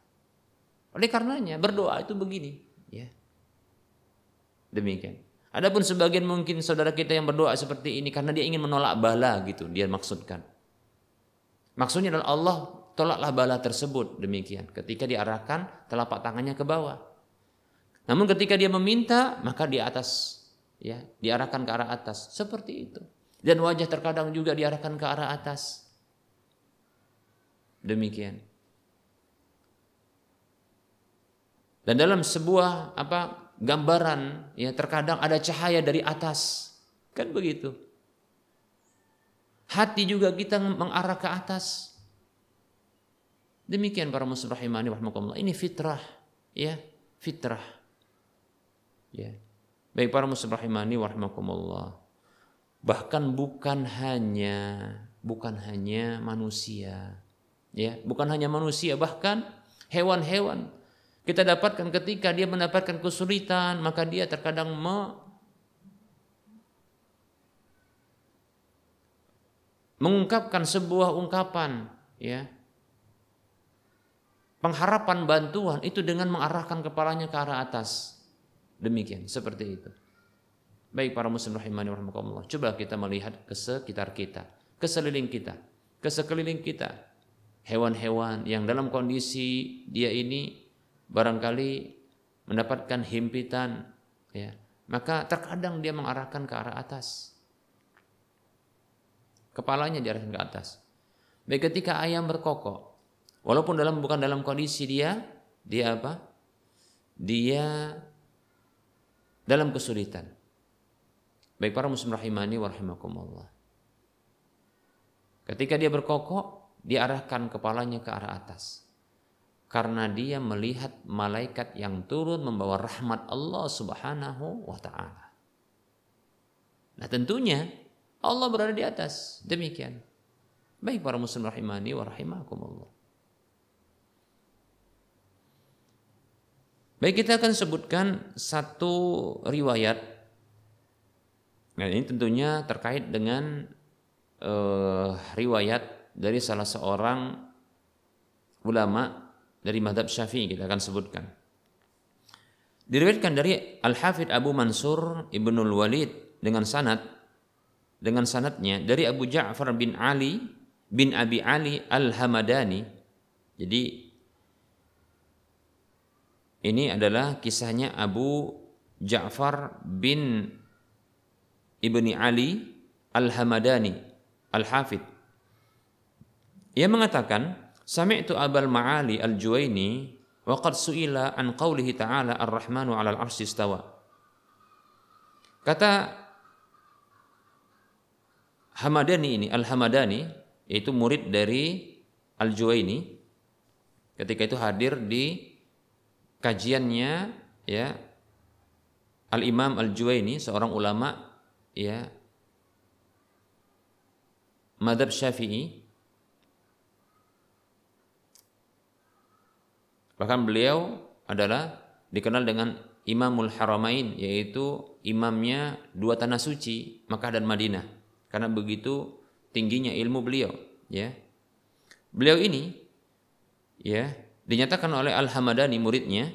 Oleh karenanya berdoa itu begini, ya. Demikian. Adapun sebagian mungkin saudara kita yang berdoa seperti ini karena dia ingin menolak bala gitu, dia maksudkan. Maksudnya adalah Allah tolaklah bala tersebut demikian ketika diarahkan telapak tangannya ke bawah. Namun ketika dia meminta maka di atas ya, diarahkan ke arah atas seperti itu. Dan wajah terkadang juga diarahkan ke arah atas. Demikian. Dan dalam sebuah apa gambaran ya terkadang ada cahaya dari atas. Kan begitu. Hati juga kita mengarah ke atas. Demikian para muslim rahimani rahimakumullah. Ini fitrah ya, fitrah. Ya. Baik para muslim rahimani rahimakumullah. Bahkan bukan hanya bukan hanya manusia ya, bukan hanya manusia bahkan hewan-hewan kita dapatkan ketika dia mendapatkan kesulitan, maka dia terkadang me mengungkapkan sebuah ungkapan ya pengharapan bantuan itu dengan mengarahkan kepalanya ke arah atas demikian seperti itu baik para muslim rahimani warahmatullah. coba kita melihat ke sekitar kita ke seliling kita ke sekeliling kita hewan-hewan yang dalam kondisi dia ini barangkali mendapatkan himpitan ya maka terkadang dia mengarahkan ke arah atas kepalanya diarahkan ke atas baik ketika ayam berkokok walaupun dalam bukan dalam kondisi dia dia apa dia dalam kesulitan baik para muslim rahimani wa rahimakumullah ketika dia berkokok diarahkan kepalanya ke arah atas karena dia melihat malaikat yang turun membawa rahmat Allah Subhanahu wa taala. Nah, tentunya Allah berada di atas. Demikian. Baik para muslim rahimani wa rahimakumullah. Baik kita akan sebutkan satu riwayat. Nah, ini tentunya terkait dengan uh, riwayat dari salah seorang ulama dari madhab syafi'i kita akan sebutkan diriwayatkan dari Al-Hafidh Abu Mansur Ibnul Walid dengan sanad dengan sanatnya dari Abu Ja'far bin Ali bin Abi Ali Al-Hamadani jadi ini adalah kisahnya Abu Ja'far bin Ibni Ali Al-Hamadani Al-Hafidh ia mengatakan Sami'tu Abal Ma'ali Al-Juwaini wa qad su'ila an qawlihi ta'ala Ar-Rahmanu 'alal 'arsy istawa. Kata Hamadani ini, Al-Hamadani yaitu murid dari Al-Juwaini ketika itu hadir di kajiannya ya Al-Imam Al-Juwaini seorang ulama ya madhab Syafi'i Bahkan beliau adalah dikenal dengan Imamul Haramain yaitu imamnya dua tanah suci Makkah dan Madinah karena begitu tingginya ilmu beliau ya. Beliau ini ya dinyatakan oleh Al-Hamadani muridnya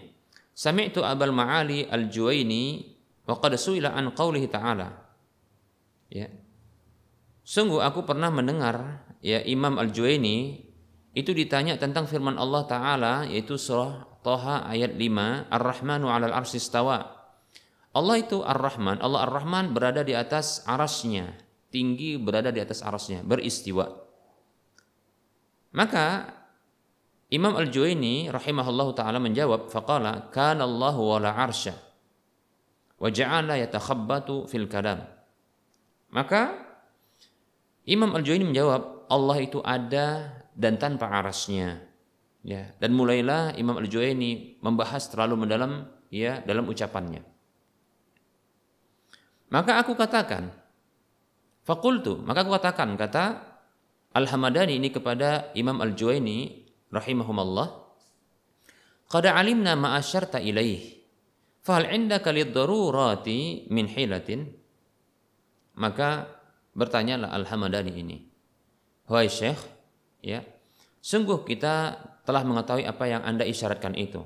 Sami'tu Abul Ma'ali Al-Juwaini wa qad su'ila an qawlihi ta'ala. Ya. Sungguh aku pernah mendengar ya Imam Al-Juwaini itu ditanya tentang firman Allah Ta'ala yaitu surah Toha ayat 5 Ar-Rahmanu alal arsistawa Allah itu Ar-Rahman Allah Ar-Rahman berada di atas arasnya tinggi berada di atas arasnya beristiwa maka Imam Al-Juwaini rahimahullahu taala menjawab faqala kana Allah wala arsya wa ja'ala yatakhabbatu fil kalam maka Imam Al-Juwaini menjawab Allah itu ada dan tanpa arasnya. Ya, dan mulailah Imam Al-Juwaini membahas terlalu mendalam ya dalam ucapannya. Maka aku katakan, fakultu, maka aku katakan kata Al-Hamadani ini kepada Imam Al-Juwaini rahimahumallah, qad alimna ma asyarta ilaih. Fahal indaka liddarurati min hilatin? Maka bertanyalah Al-Hamadani ini. Wahai Syekh, ya sungguh kita telah mengetahui apa yang Anda isyaratkan itu.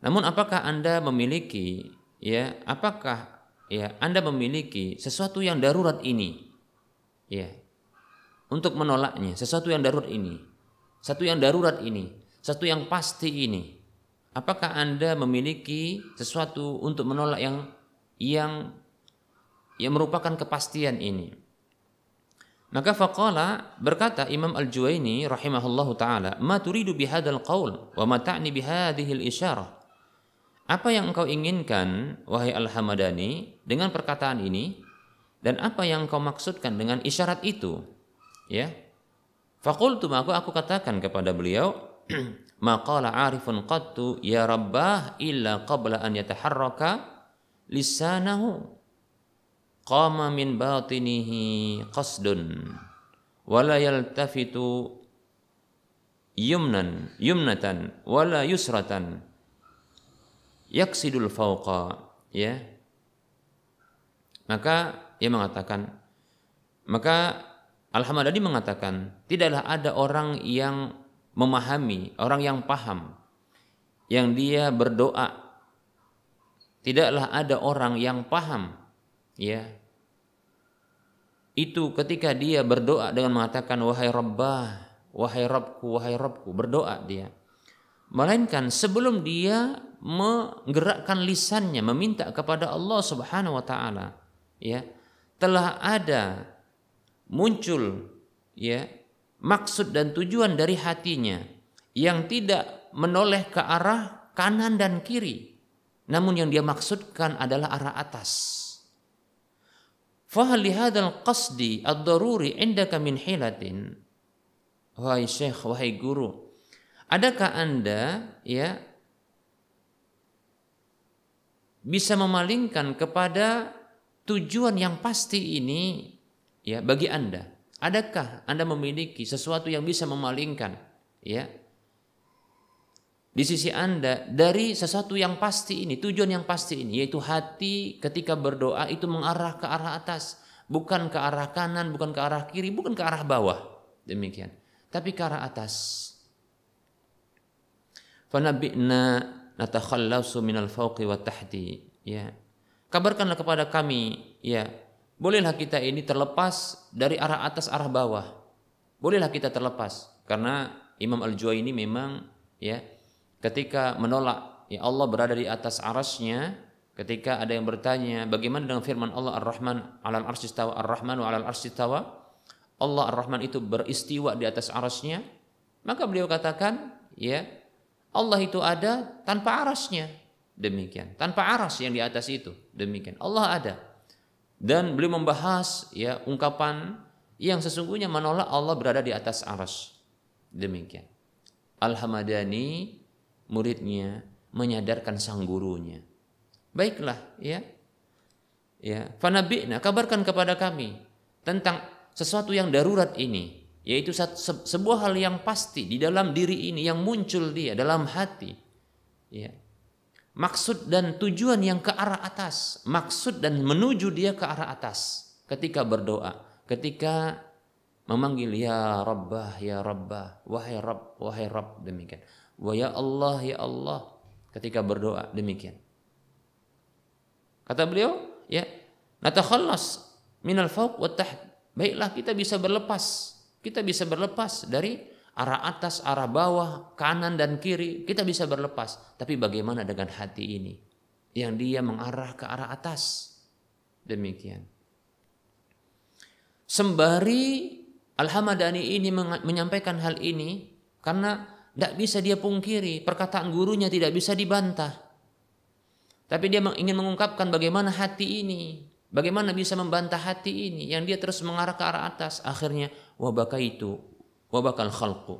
Namun apakah Anda memiliki ya apakah ya Anda memiliki sesuatu yang darurat ini? Ya. Untuk menolaknya, sesuatu yang darurat ini. Satu yang darurat ini, satu yang pasti ini. Apakah Anda memiliki sesuatu untuk menolak yang yang yang merupakan kepastian ini? Maka faqala berkata Imam Al-Juwaini rahimahullahu taala, "Ma turidu bihadzal qaul wa ma ta'ni bihadhihi al-isyarah?" Apa yang engkau inginkan wahai Al-Hamadani dengan perkataan ini dan apa yang engkau maksudkan dengan isyarat itu? Ya. Faqultu maka aku katakan kepada beliau, maqala arifun qattu ya rabbah illa qabla an yataharraka lisanahu qama min batinihi qasdun wala yaltafitu yumnan yumnatan wala yusratan yaksidul fauqa ya maka ia mengatakan maka Al-Hamadani mengatakan tidaklah ada orang yang memahami orang yang paham yang dia berdoa tidaklah ada orang yang paham ya itu ketika dia berdoa dengan mengatakan wahai Rabbah wahai Rabbku wahai Rabbku berdoa dia melainkan sebelum dia menggerakkan lisannya meminta kepada Allah Subhanahu wa taala ya telah ada muncul ya maksud dan tujuan dari hatinya yang tidak menoleh ke arah kanan dan kiri namun yang dia maksudkan adalah arah atas Fahal lihadal qasdi ad-daruri indaka min hilatin. Wahai syekh, wahai guru. Adakah Anda ya bisa memalingkan kepada tujuan yang pasti ini ya bagi Anda? Adakah Anda memiliki sesuatu yang bisa memalingkan ya di sisi Anda dari sesuatu yang pasti ini, tujuan yang pasti ini yaitu hati ketika berdoa itu mengarah ke arah atas, bukan ke arah kanan, bukan ke arah kiri, bukan ke arah bawah. Demikian. Tapi ke arah atas. natakhallasu minal Ya. Kabarkanlah kepada kami, ya. Bolehlah kita ini terlepas dari arah atas arah bawah. Bolehlah kita terlepas karena Imam Al-Juwayni memang ya ketika menolak ya Allah berada di atas arasnya ketika ada yang bertanya bagaimana dengan firman Allah Ar-Rahman alal arsistawa Ar-Rahman wa alal arsistawa Allah Ar-Rahman itu beristiwa di atas arasnya maka beliau katakan ya Allah itu ada tanpa arasnya demikian tanpa aras yang di atas itu demikian Allah ada dan beliau membahas ya ungkapan yang sesungguhnya menolak Allah berada di atas aras demikian Al-Hamadani muridnya menyadarkan sang gurunya. Baiklah, ya. Ya, fanabina kabarkan kepada kami tentang sesuatu yang darurat ini, yaitu sebuah hal yang pasti di dalam diri ini yang muncul dia dalam hati. Ya. Maksud dan tujuan yang ke arah atas, maksud dan menuju dia ke arah atas ketika berdoa, ketika memanggil ya Rabbah, ya Rabbah, wahai Rabb, wahai Rabb demikian wa ya Allah ya Allah ketika berdoa demikian. Kata beliau, ya, natakhallas minal fawq wa taht. Baiklah kita bisa berlepas. Kita bisa berlepas dari arah atas, arah bawah, kanan dan kiri. Kita bisa berlepas. Tapi bagaimana dengan hati ini? Yang dia mengarah ke arah atas. Demikian. Sembari Al-Hamadani ini menyampaikan hal ini karena tidak bisa dia pungkiri, perkataan gurunya tidak bisa dibantah. Tapi dia ingin mengungkapkan bagaimana hati ini, bagaimana bisa membantah hati ini yang dia terus mengarah ke arah atas. Akhirnya wabaka itu, wabakal khalku.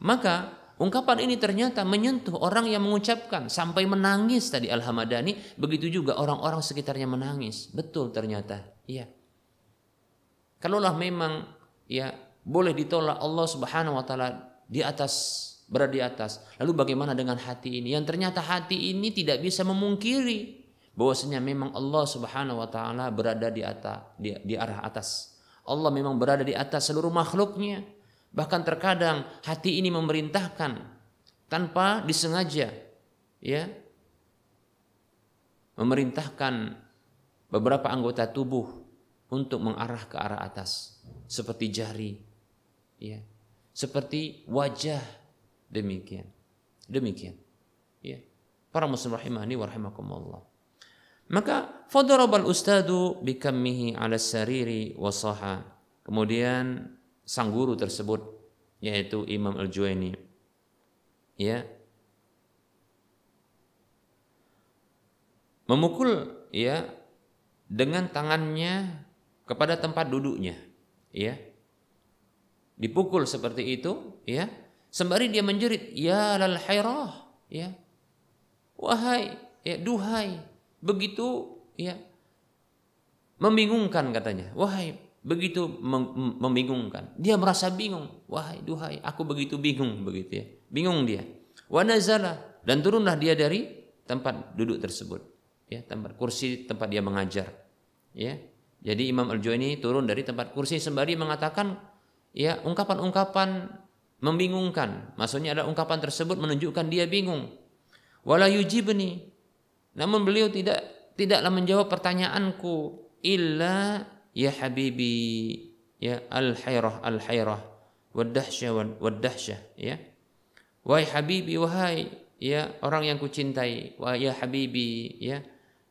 Maka ungkapan ini ternyata menyentuh orang yang mengucapkan sampai menangis tadi Al-Hamadani, begitu juga orang-orang sekitarnya menangis. Betul ternyata. Iya. Kalaulah memang ya boleh ditolak Allah Subhanahu wa taala di atas berada di atas. Lalu bagaimana dengan hati ini? Yang ternyata hati ini tidak bisa memungkiri bahwasanya memang Allah Subhanahu wa taala berada di atas di, di arah atas. Allah memang berada di atas seluruh makhluknya. Bahkan terkadang hati ini memerintahkan tanpa disengaja ya memerintahkan beberapa anggota tubuh untuk mengarah ke arah atas seperti jari ya seperti wajah Demikian. Demikian. Ya. Para muslim rahimahni wa rahimakumullah. Maka fadarabal ustadu bikammihi ala sariri wa saha. Kemudian sang guru tersebut yaitu Imam Al-Juwaini ya memukul ya dengan tangannya kepada tempat duduknya ya dipukul seperti itu ya sembari dia menjerit ya lal hairah ya wahai ya duhai begitu ya membingungkan katanya wahai begitu membingungkan dia merasa bingung wahai duhai aku begitu bingung begitu ya bingung dia wa nazala dan turunlah dia dari tempat duduk tersebut ya tempat kursi tempat dia mengajar ya jadi Imam al ini turun dari tempat kursi sembari mengatakan ya ungkapan-ungkapan membingungkan. Maksudnya ada ungkapan tersebut menunjukkan dia bingung. Wala yujibni. Namun beliau tidak tidaklah menjawab pertanyaanku illa ya habibi ya al hayrah al hayrah wad dahsyah ya. Wahai habibi wahai ya orang yang kucintai wahai ya habibi ya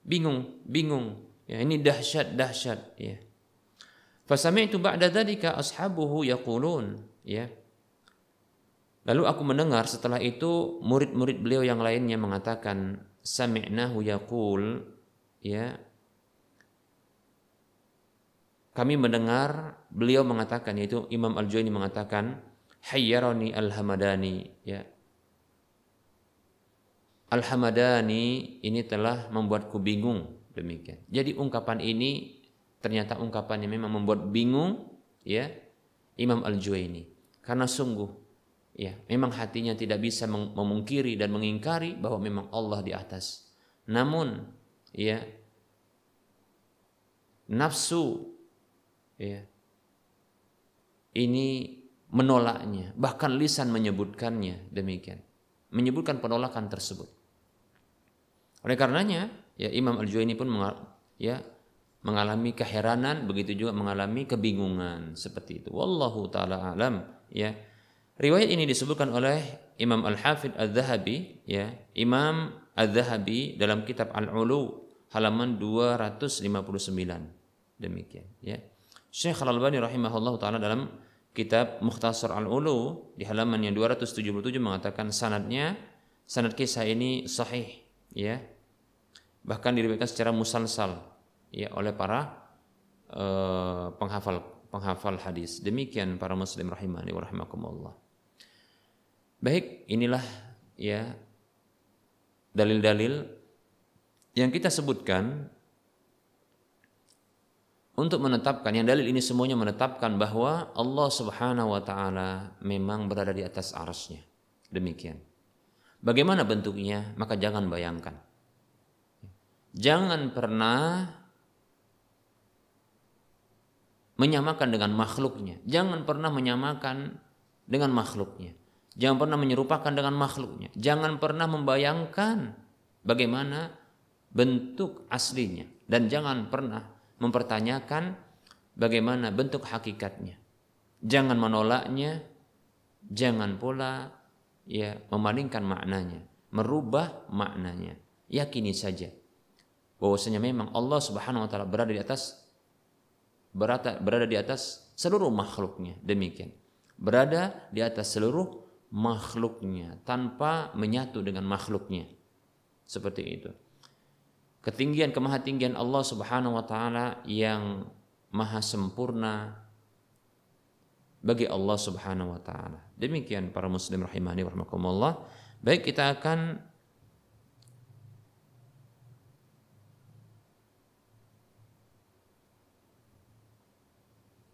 bingung bingung ya ini dahsyat dahsyat ya. Fasami itu ba'da dzalika ashabuhu yaqulun ya Lalu aku mendengar setelah itu murid-murid beliau yang lainnya mengatakan sami'nahu yaqul ya kami mendengar beliau mengatakan yaitu Imam Al-Juaini mengatakan hayyarani al-Hamadani ya Al-Hamadani ini telah membuatku bingung demikian. Jadi ungkapan ini ternyata ungkapannya memang membuat bingung ya Imam Al-Juaini karena sungguh ya memang hatinya tidak bisa memungkiri dan mengingkari bahwa memang Allah di atas namun ya nafsu ya ini menolaknya bahkan lisan menyebutkannya demikian menyebutkan penolakan tersebut oleh karenanya ya Imam al ini pun mengal ya mengalami keheranan begitu juga mengalami kebingungan seperti itu wallahu taala alam ya Riwayat ini disebutkan oleh Imam Al-Hafidh Al-Zahabi, ya, Imam Al-Zahabi dalam kitab Al-Ulu halaman 259. Demikian, ya. Syekh Al-Albani rahimahullah taala dalam kitab Mukhtasar Al-Ulu di halaman yang 277 mengatakan sanadnya sanad kisah ini sahih, ya. Bahkan diriwayatkan secara musalsal ya oleh para uh, penghafal penghafal hadis. Demikian para muslim rahimani wa rahimakumullah. Baik, inilah ya dalil-dalil yang kita sebutkan untuk menetapkan yang dalil ini semuanya menetapkan bahwa Allah Subhanahu wa taala memang berada di atas arasnya. Demikian. Bagaimana bentuknya? Maka jangan bayangkan. Jangan pernah menyamakan dengan makhluknya. Jangan pernah menyamakan dengan makhluknya. Jangan pernah menyerupakan dengan makhluknya. Jangan pernah membayangkan bagaimana bentuk aslinya dan jangan pernah mempertanyakan bagaimana bentuk hakikatnya. Jangan menolaknya, jangan pula ya memalingkan maknanya, merubah maknanya. Yakini saja bahwasanya memang Allah Subhanahu wa taala berada di atas berada, berada di atas seluruh makhluknya demikian berada di atas seluruh makhluknya tanpa menyatu dengan makhluknya seperti itu ketinggian kemahatinggian Allah Subhanahu wa taala yang maha sempurna bagi Allah Subhanahu wa taala demikian para muslim rahimahni rahimakumullah baik kita akan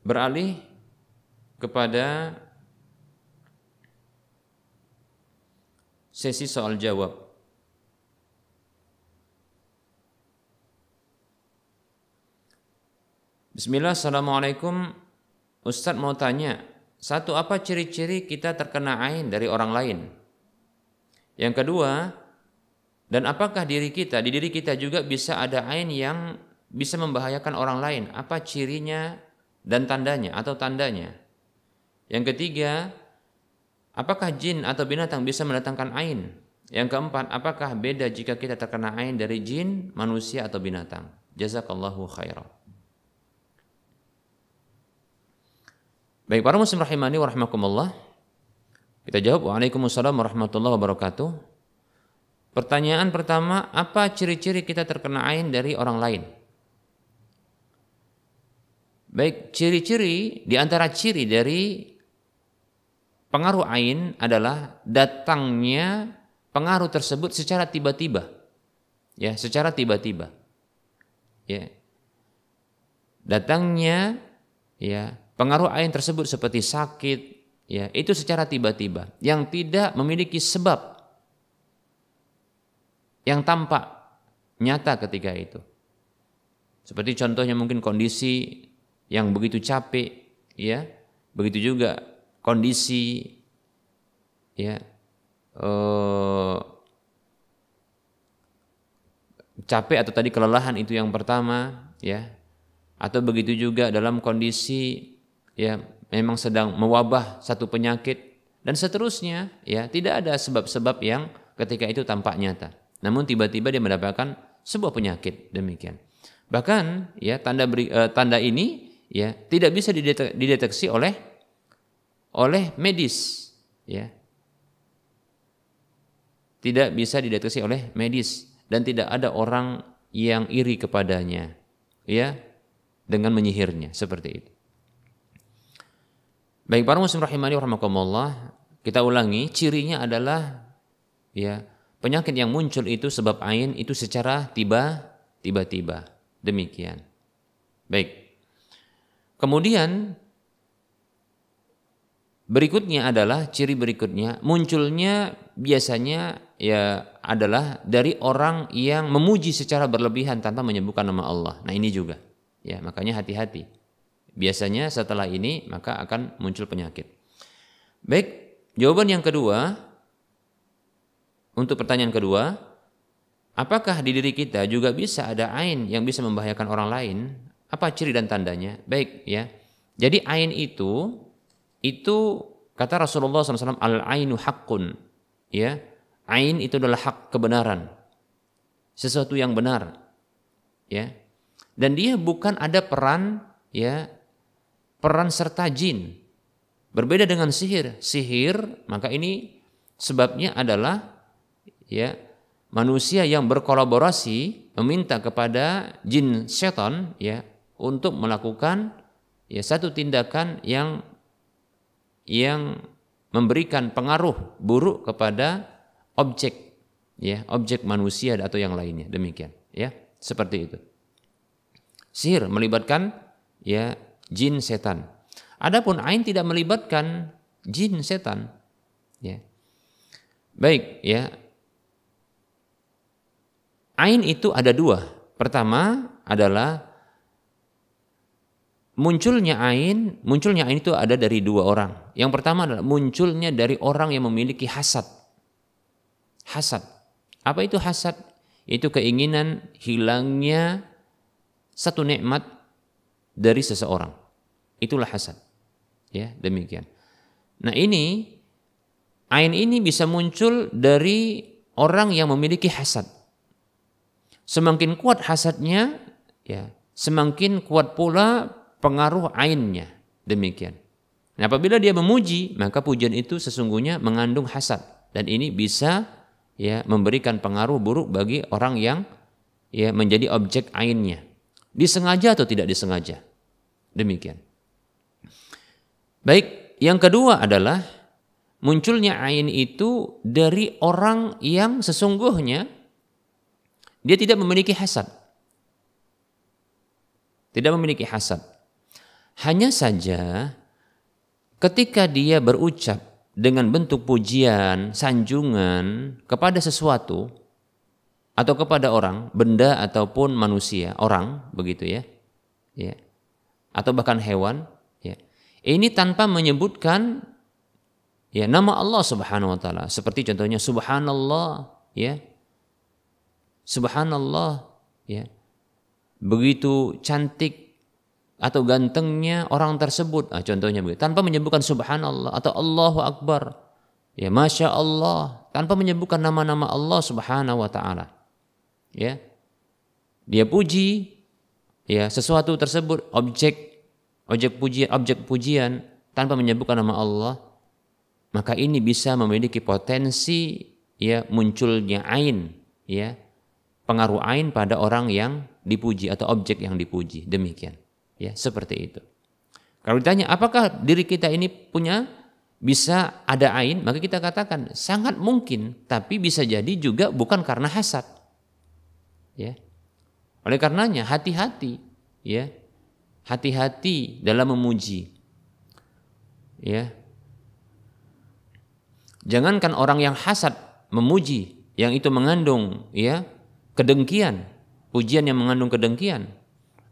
beralih kepada sesi soal jawab. Bismillah, Assalamualaikum. Ustadz mau tanya, satu apa ciri-ciri kita terkena ain dari orang lain? Yang kedua, dan apakah diri kita, di diri kita juga bisa ada ain yang bisa membahayakan orang lain? Apa cirinya dan tandanya atau tandanya? Yang ketiga, Apakah jin atau binatang bisa mendatangkan ain? Yang keempat, apakah beda jika kita terkena ain dari jin, manusia atau binatang? Jazakallahu khairan. Baik, para muslim rahimani wa rahmakumullah. Kita jawab, Waalaikumsalam warahmatullahi wabarakatuh. Pertanyaan pertama, apa ciri-ciri kita terkena ain dari orang lain? Baik, ciri-ciri di antara ciri dari Pengaruh ain adalah datangnya pengaruh tersebut secara tiba-tiba. Ya, secara tiba-tiba. Ya. Datangnya ya, pengaruh ain tersebut seperti sakit, ya, itu secara tiba-tiba yang tidak memiliki sebab yang tampak nyata ketika itu. Seperti contohnya mungkin kondisi yang begitu capek, ya. Begitu juga kondisi ya eh, capek atau tadi kelelahan itu yang pertama ya atau begitu juga dalam kondisi ya memang sedang mewabah satu penyakit dan seterusnya ya tidak ada sebab-sebab yang ketika itu tampak nyata namun tiba-tiba dia mendapatkan sebuah penyakit demikian bahkan ya tanda beri, uh, tanda ini ya tidak bisa dideteksi oleh oleh medis ya tidak bisa dideteksi oleh medis dan tidak ada orang yang iri kepadanya ya dengan menyihirnya seperti itu baik para muslim rahimani warahmatullah kita ulangi cirinya adalah ya penyakit yang muncul itu sebab ain itu secara tiba tiba-tiba demikian baik kemudian Berikutnya adalah ciri berikutnya munculnya biasanya ya adalah dari orang yang memuji secara berlebihan tanpa menyebutkan nama Allah. Nah, ini juga. Ya, makanya hati-hati. Biasanya setelah ini maka akan muncul penyakit. Baik, jawaban yang kedua untuk pertanyaan kedua, apakah di diri kita juga bisa ada ain yang bisa membahayakan orang lain? Apa ciri dan tandanya? Baik, ya. Jadi ain itu itu kata Rasulullah SAW al ainu hakun ya ain itu adalah hak kebenaran sesuatu yang benar ya dan dia bukan ada peran ya peran serta jin berbeda dengan sihir sihir maka ini sebabnya adalah ya manusia yang berkolaborasi meminta kepada jin setan ya untuk melakukan ya satu tindakan yang yang memberikan pengaruh buruk kepada objek ya, objek manusia atau yang lainnya. Demikian, ya. Seperti itu. Sihir melibatkan ya jin setan. Adapun ain tidak melibatkan jin setan. Ya. Baik, ya. Ain itu ada dua. Pertama adalah munculnya ain, munculnya ain itu ada dari dua orang. Yang pertama adalah munculnya dari orang yang memiliki hasad. Hasad. Apa itu hasad? Itu keinginan hilangnya satu nikmat dari seseorang. Itulah hasad. Ya, demikian. Nah, ini ain ini bisa muncul dari orang yang memiliki hasad. Semakin kuat hasadnya, ya, semakin kuat pula pengaruh ainnya. Demikian. Nah, apabila dia memuji, maka pujian itu sesungguhnya mengandung hasad dan ini bisa ya memberikan pengaruh buruk bagi orang yang ya menjadi objek ainnya. Disengaja atau tidak disengaja. Demikian. Baik, yang kedua adalah munculnya ain itu dari orang yang sesungguhnya dia tidak memiliki hasad. Tidak memiliki hasad. Hanya saja ketika dia berucap dengan bentuk pujian, sanjungan kepada sesuatu atau kepada orang, benda ataupun manusia, orang begitu ya. Ya. Atau bahkan hewan, ya. Ini tanpa menyebutkan ya nama Allah Subhanahu wa taala seperti contohnya subhanallah, ya. Subhanallah, ya. Begitu cantik atau gantengnya orang tersebut. Nah, contohnya begitu. Tanpa menyebutkan subhanallah atau Allahu Akbar. Ya Masya Allah. Tanpa menyebutkan nama-nama Allah subhanahu wa ta'ala. Ya. Dia puji ya sesuatu tersebut objek objek pujian objek pujian tanpa menyebutkan nama Allah maka ini bisa memiliki potensi ya munculnya ain ya pengaruh ain pada orang yang dipuji atau objek yang dipuji demikian Ya, seperti itu. Kalau ditanya apakah diri kita ini punya bisa ada ain, maka kita katakan sangat mungkin, tapi bisa jadi juga bukan karena hasad. Ya. Oleh karenanya hati-hati, ya. Hati-hati dalam memuji. Ya. Jangankan orang yang hasad memuji yang itu mengandung ya kedengkian, pujian yang mengandung kedengkian,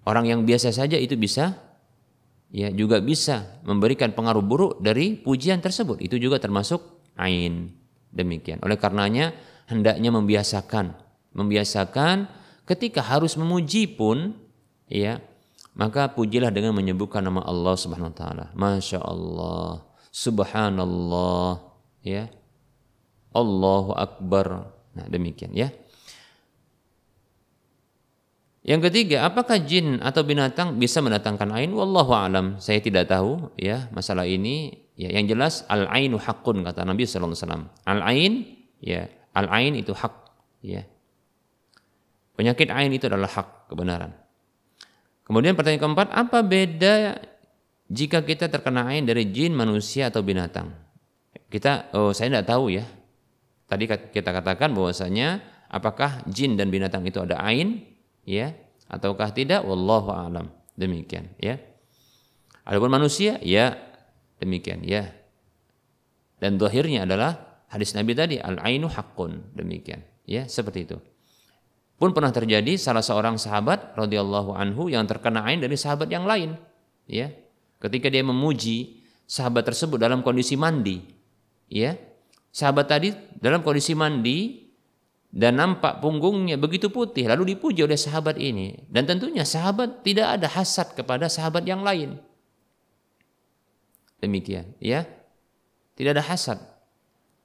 Orang yang biasa saja itu bisa ya juga bisa memberikan pengaruh buruk dari pujian tersebut. Itu juga termasuk ain. Demikian. Oleh karenanya hendaknya membiasakan, membiasakan ketika harus memuji pun ya, maka pujilah dengan menyebutkan nama Allah Subhanahu wa taala. Masya Allah, subhanallah, ya. Allahu akbar. Nah, demikian ya. Yang ketiga, apakah jin atau binatang bisa mendatangkan ain? Wallahu alam. Saya tidak tahu ya masalah ini. Ya, yang jelas al ainu hakun kata Nabi sallallahu alaihi wasallam. Al ain ya, al ain itu hak ya. Penyakit ain itu adalah hak kebenaran. Kemudian pertanyaan keempat, apa beda jika kita terkena ain dari jin, manusia atau binatang? Kita oh saya tidak tahu ya. Tadi kita katakan bahwasanya apakah jin dan binatang itu ada ain ya ataukah tidak wallahu alam demikian ya adapun manusia ya demikian ya dan dohirnya adalah hadis Nabi tadi al ainu hakun demikian ya seperti itu pun pernah terjadi salah seorang sahabat radhiyallahu anhu yang terkena ain dari sahabat yang lain ya ketika dia memuji sahabat tersebut dalam kondisi mandi ya sahabat tadi dalam kondisi mandi dan nampak punggungnya begitu putih lalu dipuji oleh sahabat ini dan tentunya sahabat tidak ada hasad kepada sahabat yang lain demikian ya tidak ada hasad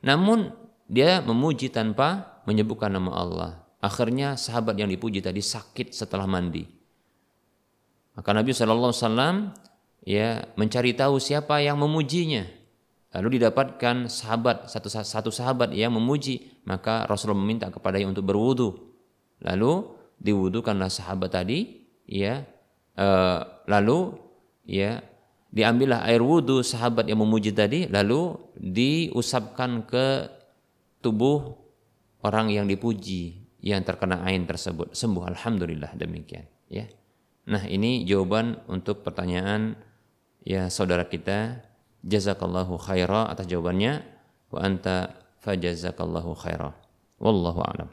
namun dia memuji tanpa menyebutkan nama Allah akhirnya sahabat yang dipuji tadi sakit setelah mandi maka Nabi saw ya mencari tahu siapa yang memujinya lalu didapatkan sahabat satu satu sahabat yang memuji maka rasul meminta kepadanya untuk berwudu lalu diwudukanlah sahabat tadi ya e, lalu ya diambillah air wudu sahabat yang memuji tadi lalu diusapkan ke tubuh orang yang dipuji yang terkena ain tersebut sembuh alhamdulillah demikian ya nah ini jawaban untuk pertanyaan ya saudara kita Jazakallahu khaira atas jawabannya wa anta fajazakallahu khaira. Wallahu a'lam.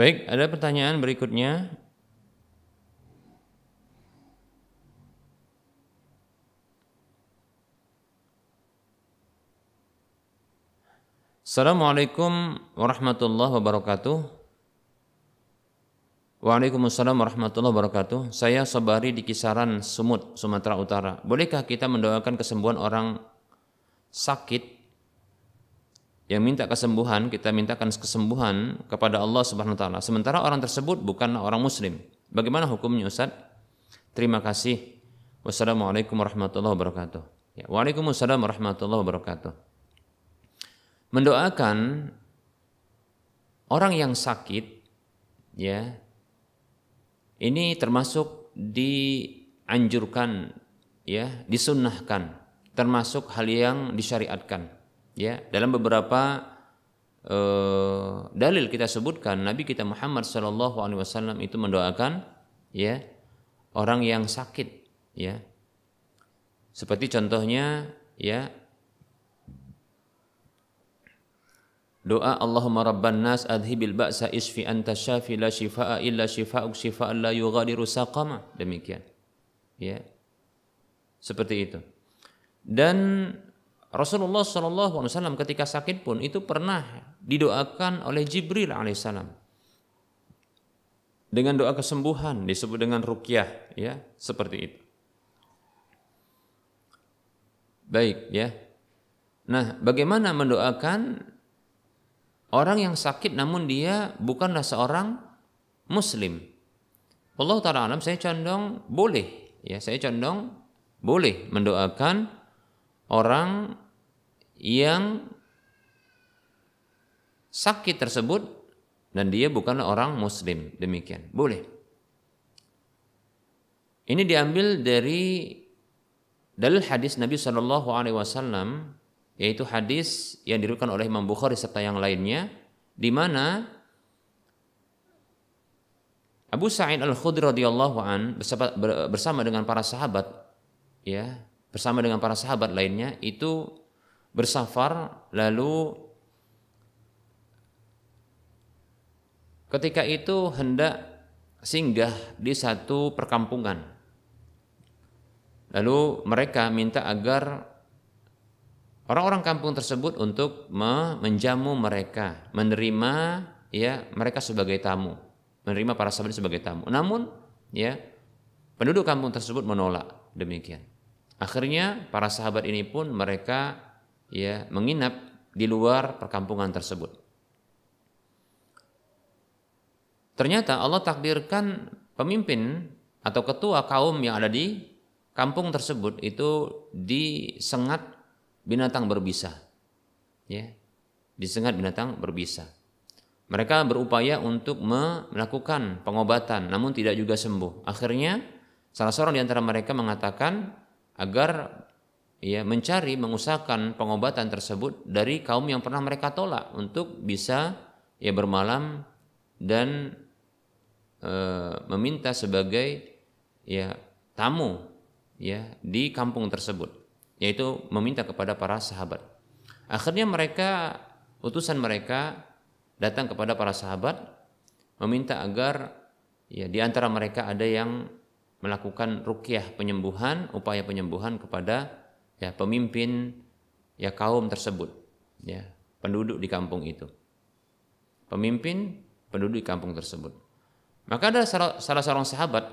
Baik, ada pertanyaan berikutnya. Assalamualaikum warahmatullahi wabarakatuh. Waalaikumsalam warahmatullahi wabarakatuh. Saya Sobari di kisaran Sumut, Sumatera Utara. Bolehkah kita mendoakan kesembuhan orang sakit yang minta kesembuhan, kita mintakan kesembuhan kepada Allah Subhanahu wa taala. Sementara orang tersebut bukan orang muslim. Bagaimana hukumnya Ustaz? Terima kasih. Wassalamualaikum warahmatullahi wabarakatuh. Ya, Waalaikumsalam warahmatullahi wabarakatuh. Mendoakan orang yang sakit ya. Ini termasuk dianjurkan ya, disunnahkan, termasuk hal yang disyariatkan Ya, dalam beberapa uh, dalil kita sebutkan Nabi kita Muhammad Shallallahu alaihi wasallam itu mendoakan ya orang yang sakit ya. Seperti contohnya ya Doa Allahumma rabban nas adhibil ba'sa isfi anta syafi la shifa'a illa shifa'uk shifa'an la yughadiru saqama. Demikian. Ya. Seperti itu. Dan Rasulullah SAW ketika sakit pun itu pernah didoakan oleh Jibril Alaihissalam dengan doa kesembuhan disebut dengan rukyah ya seperti itu. Baik ya. Nah, bagaimana mendoakan orang yang sakit namun dia bukanlah seorang muslim? Allah taala alam saya condong boleh ya, saya condong boleh mendoakan orang yang sakit tersebut dan dia bukan orang muslim. Demikian. Boleh. Ini diambil dari dalil hadis Nabi Shallallahu alaihi wasallam yaitu hadis yang diriwayatkan oleh Imam Bukhari serta yang lainnya di mana Abu Sa'id Al-Khudri radhiyallahu an bersama dengan para sahabat ya bersama dengan para sahabat lainnya itu bersafar lalu ketika itu hendak singgah di satu perkampungan. Lalu mereka minta agar orang-orang kampung tersebut untuk menjamu mereka, menerima ya mereka sebagai tamu, menerima para sahabat sebagai tamu. Namun ya penduduk kampung tersebut menolak demikian. Akhirnya para sahabat ini pun mereka ya menginap di luar perkampungan tersebut. Ternyata Allah takdirkan pemimpin atau ketua kaum yang ada di kampung tersebut itu disengat binatang berbisa. Ya, disengat binatang berbisa. Mereka berupaya untuk melakukan pengobatan namun tidak juga sembuh. Akhirnya salah seorang di antara mereka mengatakan, agar ya mencari mengusahakan pengobatan tersebut dari kaum yang pernah mereka tolak untuk bisa ya bermalam dan e, meminta sebagai ya tamu ya di kampung tersebut yaitu meminta kepada para sahabat. Akhirnya mereka utusan mereka datang kepada para sahabat meminta agar ya di antara mereka ada yang melakukan rukyah penyembuhan, upaya penyembuhan kepada ya pemimpin ya kaum tersebut, ya penduduk di kampung itu. Pemimpin penduduk di kampung tersebut. Maka ada salah, seorang sahabat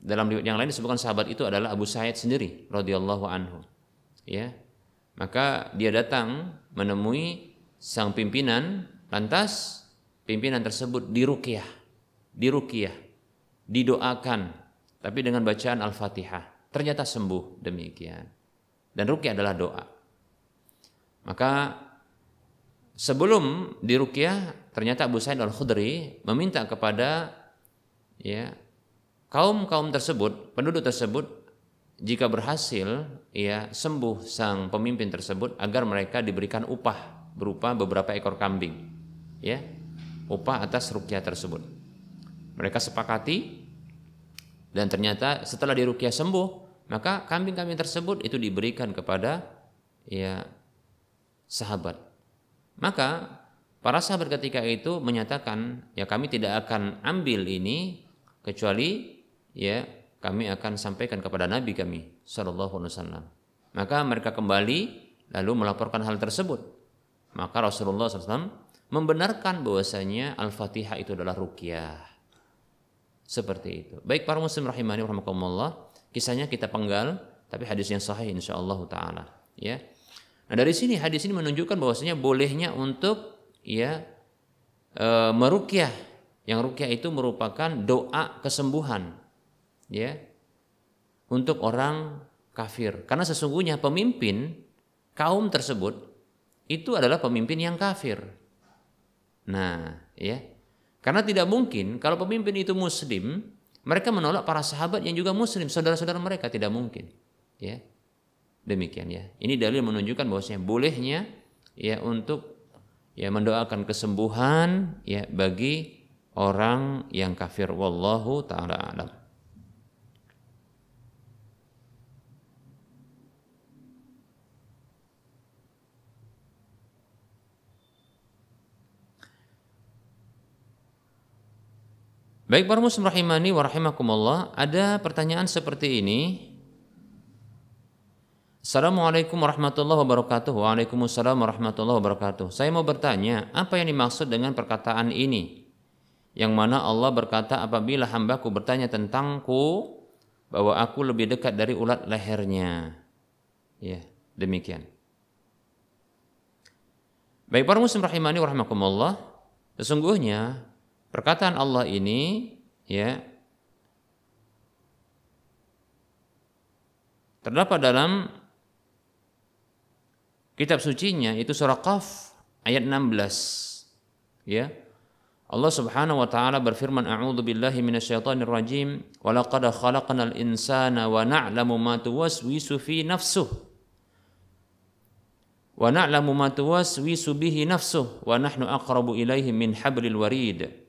dalam riwayat yang lain disebutkan sahabat itu adalah Abu Sa'id sendiri radhiyallahu anhu. Ya. Maka dia datang menemui sang pimpinan lantas pimpinan tersebut diruqyah, diruqyah, didoakan tapi dengan bacaan Al-Fatihah ternyata sembuh demikian. Dan rukyah adalah doa. Maka sebelum di rukyah ternyata Abu Sa'id Al-Khudri meminta kepada ya kaum-kaum tersebut, penduduk tersebut jika berhasil ya sembuh sang pemimpin tersebut agar mereka diberikan upah berupa beberapa ekor kambing. Ya, upah atas rukyah tersebut. Mereka sepakati dan ternyata setelah dirukyah sembuh, maka kambing-kambing tersebut itu diberikan kepada ya sahabat. Maka para sahabat ketika itu menyatakan, ya kami tidak akan ambil ini kecuali ya kami akan sampaikan kepada Nabi kami sallallahu Alaihi Wasallam. Maka mereka kembali lalu melaporkan hal tersebut. Maka Rasulullah SAW membenarkan bahwasanya Al-Fatihah itu adalah ruqyah seperti itu. Baik para muslim rahimani rahimakumullah, kisahnya kita penggal tapi hadis yang sahih insyaallah taala, ya. Nah, dari sini hadis ini menunjukkan bahwasanya bolehnya untuk ya e, merukyah. Yang rukyah itu merupakan doa kesembuhan, ya. Untuk orang kafir. Karena sesungguhnya pemimpin kaum tersebut itu adalah pemimpin yang kafir. Nah, ya. Karena tidak mungkin kalau pemimpin itu muslim, mereka menolak para sahabat yang juga muslim, saudara-saudara mereka tidak mungkin. Ya. Demikian ya. Ini dalil menunjukkan bahwasanya bolehnya ya untuk ya mendoakan kesembuhan ya bagi orang yang kafir wallahu taala alam. Baik para muslim rahimani wa rahimakumullah, ada pertanyaan seperti ini. Assalamualaikum warahmatullahi wabarakatuh. Waalaikumsalam warahmatullahi wabarakatuh. Saya mau bertanya, apa yang dimaksud dengan perkataan ini? Yang mana Allah berkata apabila hambaku bertanya tentangku, bahwa aku lebih dekat dari ulat lehernya. Ya, demikian. Baik para muslim rahimani rahimakumullah, sesungguhnya Perkataan Allah ini ya terdapat dalam kitab sucinya itu surah Qaf ayat 16 ya Allah Subhanahu wa taala berfirman a'udzu billahi minasyaitonir rajim laqad khalaqnal insana wa na'lamu ma tuwaswisu fi nafsuh wa na'lamu ma tuwaswisu bihi nafsuh wa nahnu aqrabu ilaihi min hablil warid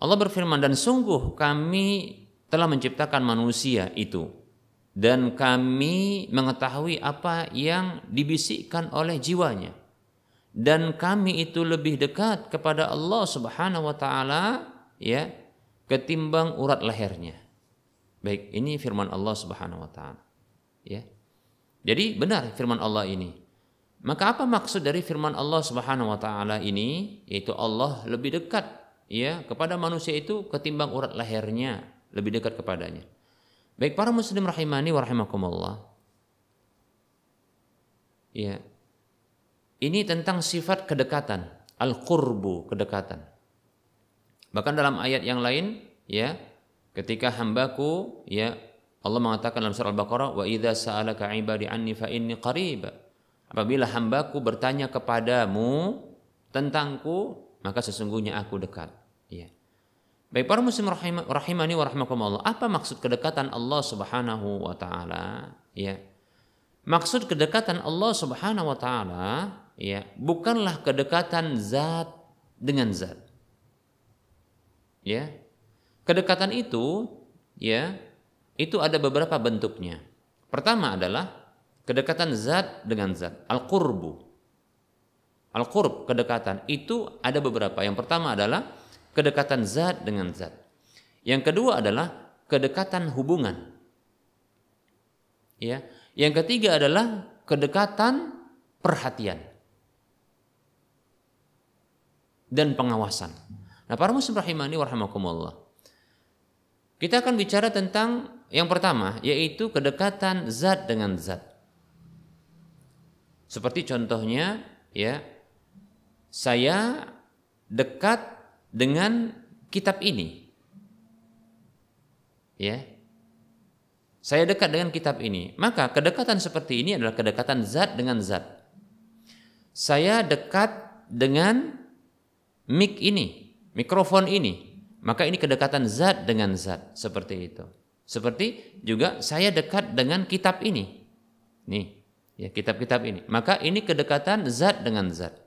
Allah berfirman dan sungguh kami telah menciptakan manusia itu dan kami mengetahui apa yang dibisikkan oleh jiwanya dan kami itu lebih dekat kepada Allah Subhanahu wa taala ya ketimbang urat lehernya. Baik, ini firman Allah Subhanahu wa taala. Ya. Jadi benar firman Allah ini. Maka apa maksud dari firman Allah Subhanahu wa taala ini? Yaitu Allah lebih dekat ya kepada manusia itu ketimbang urat lehernya lebih dekat kepadanya. Baik para muslim rahimani wa rahimakumullah. Ya. Ini tentang sifat kedekatan, al-qurbu, kedekatan. Bahkan dalam ayat yang lain, ya, ketika hambaku, ya, Allah mengatakan dalam surah Al-Baqarah, "Wa idza sa'alaka 'ibadi anni fa inni qarib." Apabila hambaku bertanya kepadamu tentangku, maka sesungguhnya aku dekat ya baik para muslim rahimani wa apa maksud kedekatan Allah Subhanahu wa taala ya maksud kedekatan Allah Subhanahu wa taala ya bukanlah kedekatan zat dengan zat ya kedekatan itu ya itu ada beberapa bentuknya pertama adalah kedekatan zat dengan zat al qurbu Al-qurb, kedekatan. Itu ada beberapa. Yang pertama adalah kedekatan zat dengan zat. Yang kedua adalah kedekatan hubungan. Ya. Yang ketiga adalah kedekatan perhatian dan pengawasan. Nah, para muslim rahimani warahmatullah. Kita akan bicara tentang yang pertama yaitu kedekatan zat dengan zat. Seperti contohnya ya saya dekat dengan kitab ini. Ya. Saya dekat dengan kitab ini. Maka kedekatan seperti ini adalah kedekatan zat dengan zat. Saya dekat dengan mic ini, mikrofon ini. Maka ini kedekatan zat dengan zat seperti itu. Seperti juga saya dekat dengan kitab ini. Nih, ya kitab-kitab ini. Maka ini kedekatan zat dengan zat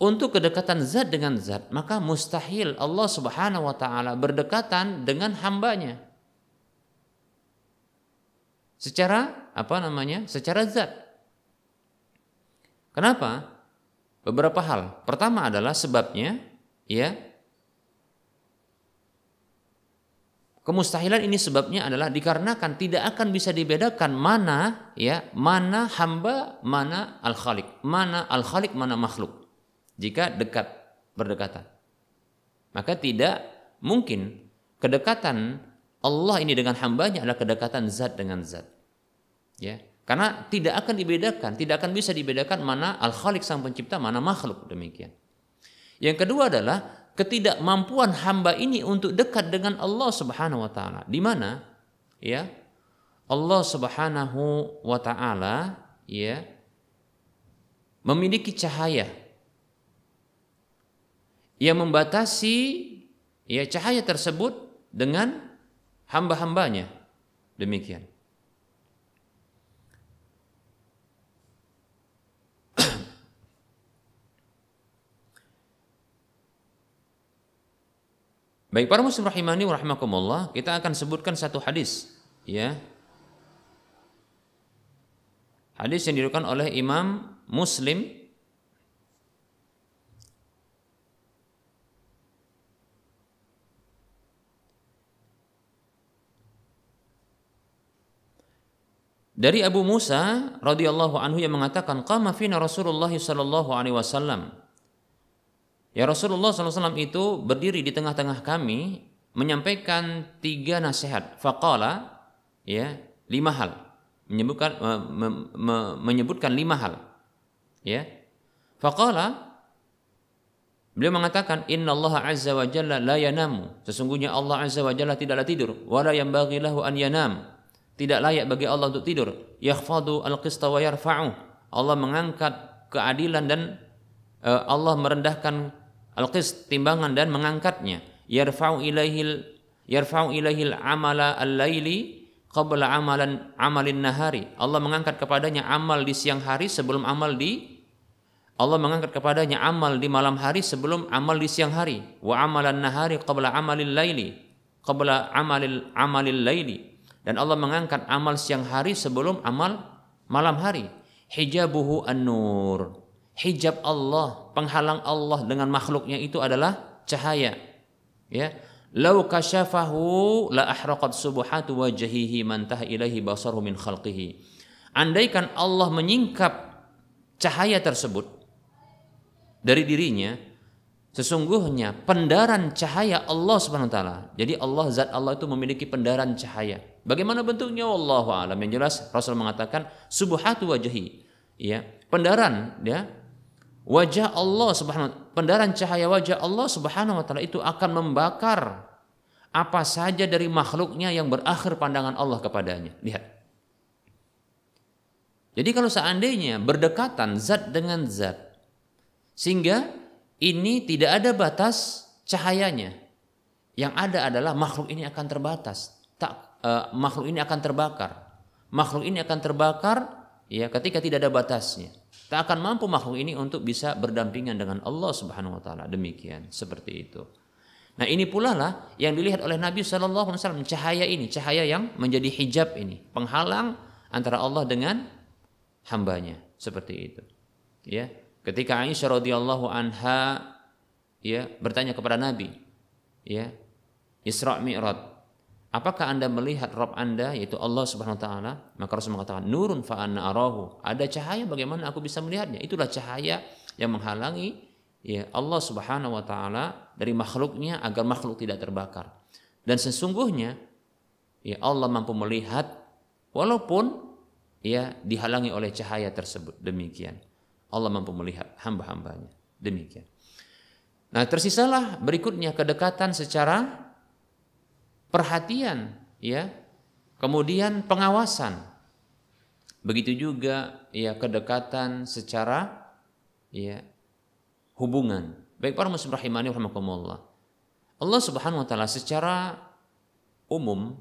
untuk kedekatan zat dengan zat maka mustahil Allah Subhanahu wa taala berdekatan dengan hambanya secara apa namanya secara zat kenapa beberapa hal pertama adalah sebabnya ya kemustahilan ini sebabnya adalah dikarenakan tidak akan bisa dibedakan mana ya mana hamba mana al khalik mana al khalik mana makhluk jika dekat berdekatan. Maka tidak mungkin kedekatan Allah ini dengan hambanya adalah kedekatan zat dengan zat. Ya, karena tidak akan dibedakan, tidak akan bisa dibedakan mana al-khalik sang pencipta, mana makhluk demikian. Yang kedua adalah ketidakmampuan hamba ini untuk dekat dengan Allah Subhanahu wa taala. Di mana? Ya. Allah Subhanahu wa taala ya memiliki cahaya ia membatasi ya cahaya tersebut dengan hamba-hambanya. Demikian. Baik para muslim rahimani wa rahimakumullah, kita akan sebutkan satu hadis ya. Hadis yang diriwayatkan oleh Imam Muslim dari Abu Musa radhiyallahu anhu yang mengatakan qama fina Rasulullah sallallahu alaihi wasallam Ya Rasulullah SAW itu berdiri di tengah-tengah kami menyampaikan tiga nasihat. Faqala ya lima hal menyebutkan me, me, me, menyebutkan lima hal ya faqala beliau mengatakan inna Allah azza wa jalla la yanamu sesungguhnya Allah azza wa jalla tidaklah tidur wala yang bagilahu an yanam tidak layak bagi Allah untuk tidur. Yakhfadu al-qista wa yarfa'u. Allah mengangkat keadilan dan uh, Allah merendahkan al-qist timbangan dan mengangkatnya. Yarfa'u ilaihil yarfa'u ilaihil amala al-laili qabla amalan amalin nahari. Allah mengangkat kepadanya amal di siang hari sebelum amal di Allah mengangkat kepadanya amal di malam hari sebelum amal di siang hari wa amalan nahari qabla amalil laili qabla amalil amalil laili dan Allah mengangkat amal siang hari sebelum amal malam hari. Hijabuhu an-nur. Hijab Allah, penghalang Allah dengan makhluknya itu adalah cahaya. Ya. Lau kasyafahu la ahraqat subuhatu wajhihi man ilaihi basaruhu min khalqihi. Andaikan Allah menyingkap cahaya tersebut dari dirinya, sesungguhnya pendaran cahaya Allah Subhanahu wa taala. Jadi Allah zat Allah itu memiliki pendaran cahaya. Bagaimana bentuknya? Allah alam. Yang jelas Rasul mengatakan subuhatu wajhi Ya, pendaran ya wajah Allah subhanahu pendaran cahaya wajah Allah subhanahu wa taala itu akan membakar apa saja dari makhluknya yang berakhir pandangan Allah kepadanya. Lihat. Jadi kalau seandainya berdekatan zat dengan zat sehingga ini tidak ada batas cahayanya. Yang ada adalah makhluk ini akan terbatas, tak uh, makhluk ini akan terbakar. Makhluk ini akan terbakar ya ketika tidak ada batasnya. Tak akan mampu makhluk ini untuk bisa berdampingan dengan Allah Subhanahu wa taala. Demikian seperti itu. Nah, ini pula lah yang dilihat oleh Nabi sallallahu alaihi wasallam cahaya ini, cahaya yang menjadi hijab ini, penghalang antara Allah dengan hambanya seperti itu. Ya, ketika Aisyah radhiyallahu anha ya bertanya kepada Nabi, ya, Isra Mi'raj Apakah Anda melihat Rob Anda yaitu Allah Subhanahu wa taala? Maka Rasul mengatakan, "Nurun fa arahu." Ada cahaya bagaimana aku bisa melihatnya? Itulah cahaya yang menghalangi ya Allah Subhanahu wa taala dari makhluknya agar makhluk tidak terbakar. Dan sesungguhnya ya Allah mampu melihat walaupun ya dihalangi oleh cahaya tersebut. Demikian. Allah mampu melihat hamba-hambanya. Demikian. Nah, tersisalah berikutnya kedekatan secara perhatian ya kemudian pengawasan begitu juga ya kedekatan secara ya hubungan baik para muslim rahimani rahimakumullah Allah Subhanahu wa taala secara umum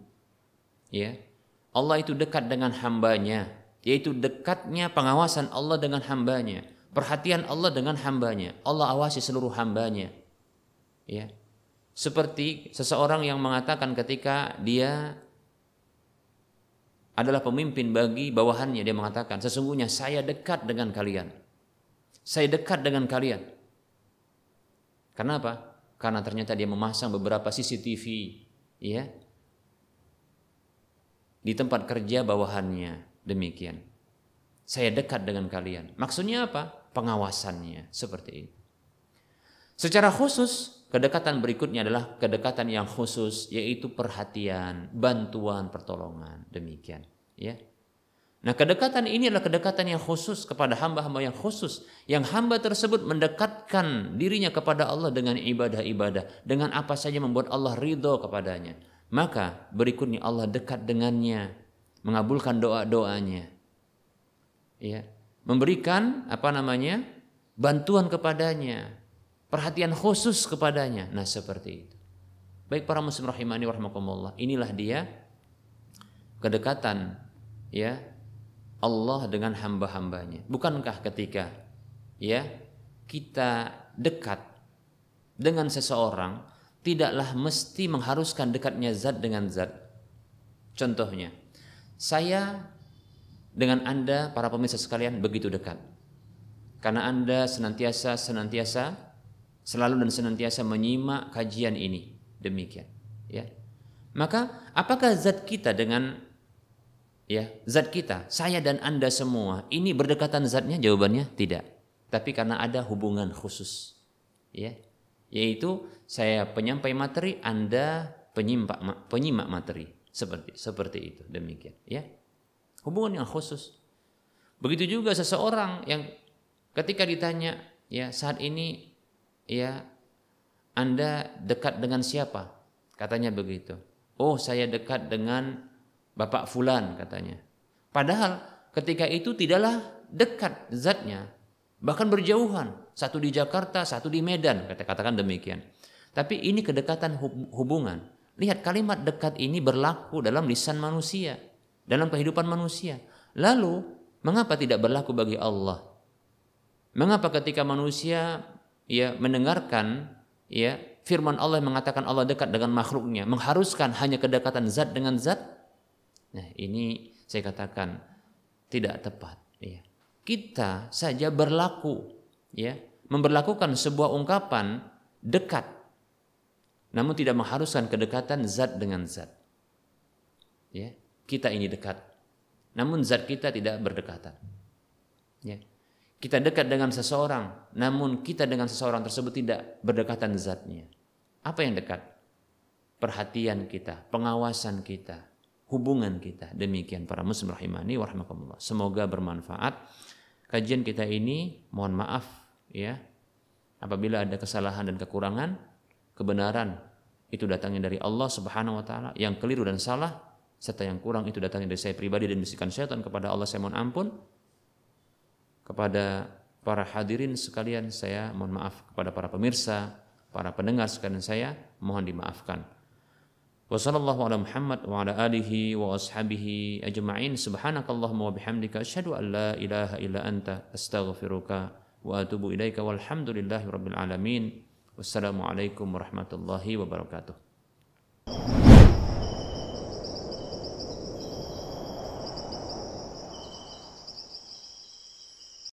ya Allah itu dekat dengan hambanya yaitu dekatnya pengawasan Allah dengan hambanya perhatian Allah dengan hambanya Allah awasi seluruh hambanya ya seperti seseorang yang mengatakan ketika dia adalah pemimpin bagi bawahannya dia mengatakan sesungguhnya saya dekat dengan kalian. Saya dekat dengan kalian. Kenapa? Karena ternyata dia memasang beberapa CCTV ya di tempat kerja bawahannya demikian. Saya dekat dengan kalian. Maksudnya apa? Pengawasannya seperti ini Secara khusus Kedekatan berikutnya adalah kedekatan yang khusus yaitu perhatian, bantuan, pertolongan. Demikian, ya. Nah, kedekatan ini adalah kedekatan yang khusus kepada hamba-hamba yang khusus yang hamba tersebut mendekatkan dirinya kepada Allah dengan ibadah-ibadah, dengan apa saja membuat Allah ridho kepadanya. Maka berikutnya Allah dekat dengannya, mengabulkan doa-doanya. Ya, memberikan apa namanya? bantuan kepadanya, perhatian khusus kepadanya. Nah, seperti itu. Baik para muslim rahimani warahmatullah. Inilah dia kedekatan ya Allah dengan hamba-hambanya. Bukankah ketika ya kita dekat dengan seseorang tidaklah mesti mengharuskan dekatnya zat dengan zat. Contohnya, saya dengan Anda para pemirsa sekalian begitu dekat. Karena Anda senantiasa senantiasa selalu dan senantiasa menyimak kajian ini. Demikian, ya. Maka apakah zat kita dengan ya, zat kita, saya dan Anda semua ini berdekatan zatnya? Jawabannya tidak. Tapi karena ada hubungan khusus. Ya. Yaitu saya penyampai materi, Anda penyimak penyimak materi. Seperti seperti itu. Demikian, ya. Hubungan yang khusus. Begitu juga seseorang yang ketika ditanya, ya saat ini ya Anda dekat dengan siapa? Katanya begitu. Oh, saya dekat dengan Bapak Fulan katanya. Padahal ketika itu tidaklah dekat zatnya, bahkan berjauhan. Satu di Jakarta, satu di Medan, kata katakan demikian. Tapi ini kedekatan hubungan. Lihat kalimat dekat ini berlaku dalam lisan manusia, dalam kehidupan manusia. Lalu, mengapa tidak berlaku bagi Allah? Mengapa ketika manusia ya mendengarkan ya firman Allah mengatakan Allah dekat dengan makhluknya mengharuskan hanya kedekatan zat dengan zat nah ini saya katakan tidak tepat ya kita saja berlaku ya memberlakukan sebuah ungkapan dekat namun tidak mengharuskan kedekatan zat dengan zat ya kita ini dekat namun zat kita tidak berdekatan ya kita dekat dengan seseorang, namun kita dengan seseorang tersebut tidak berdekatan zatnya. Apa yang dekat? Perhatian kita, pengawasan kita, hubungan kita. Demikian para muslim rahimani wa Semoga bermanfaat. Kajian kita ini mohon maaf ya. Apabila ada kesalahan dan kekurangan, kebenaran itu datangnya dari Allah Subhanahu wa taala. Yang keliru dan salah serta yang kurang itu datangnya dari saya pribadi dan bisikan setan kepada Allah saya mohon ampun kepada para hadirin sekalian saya mohon maaf kepada para pemirsa, para pendengar sekalian saya mohon dimaafkan. Wassalamualaikum warahmatullahi wabarakatuh.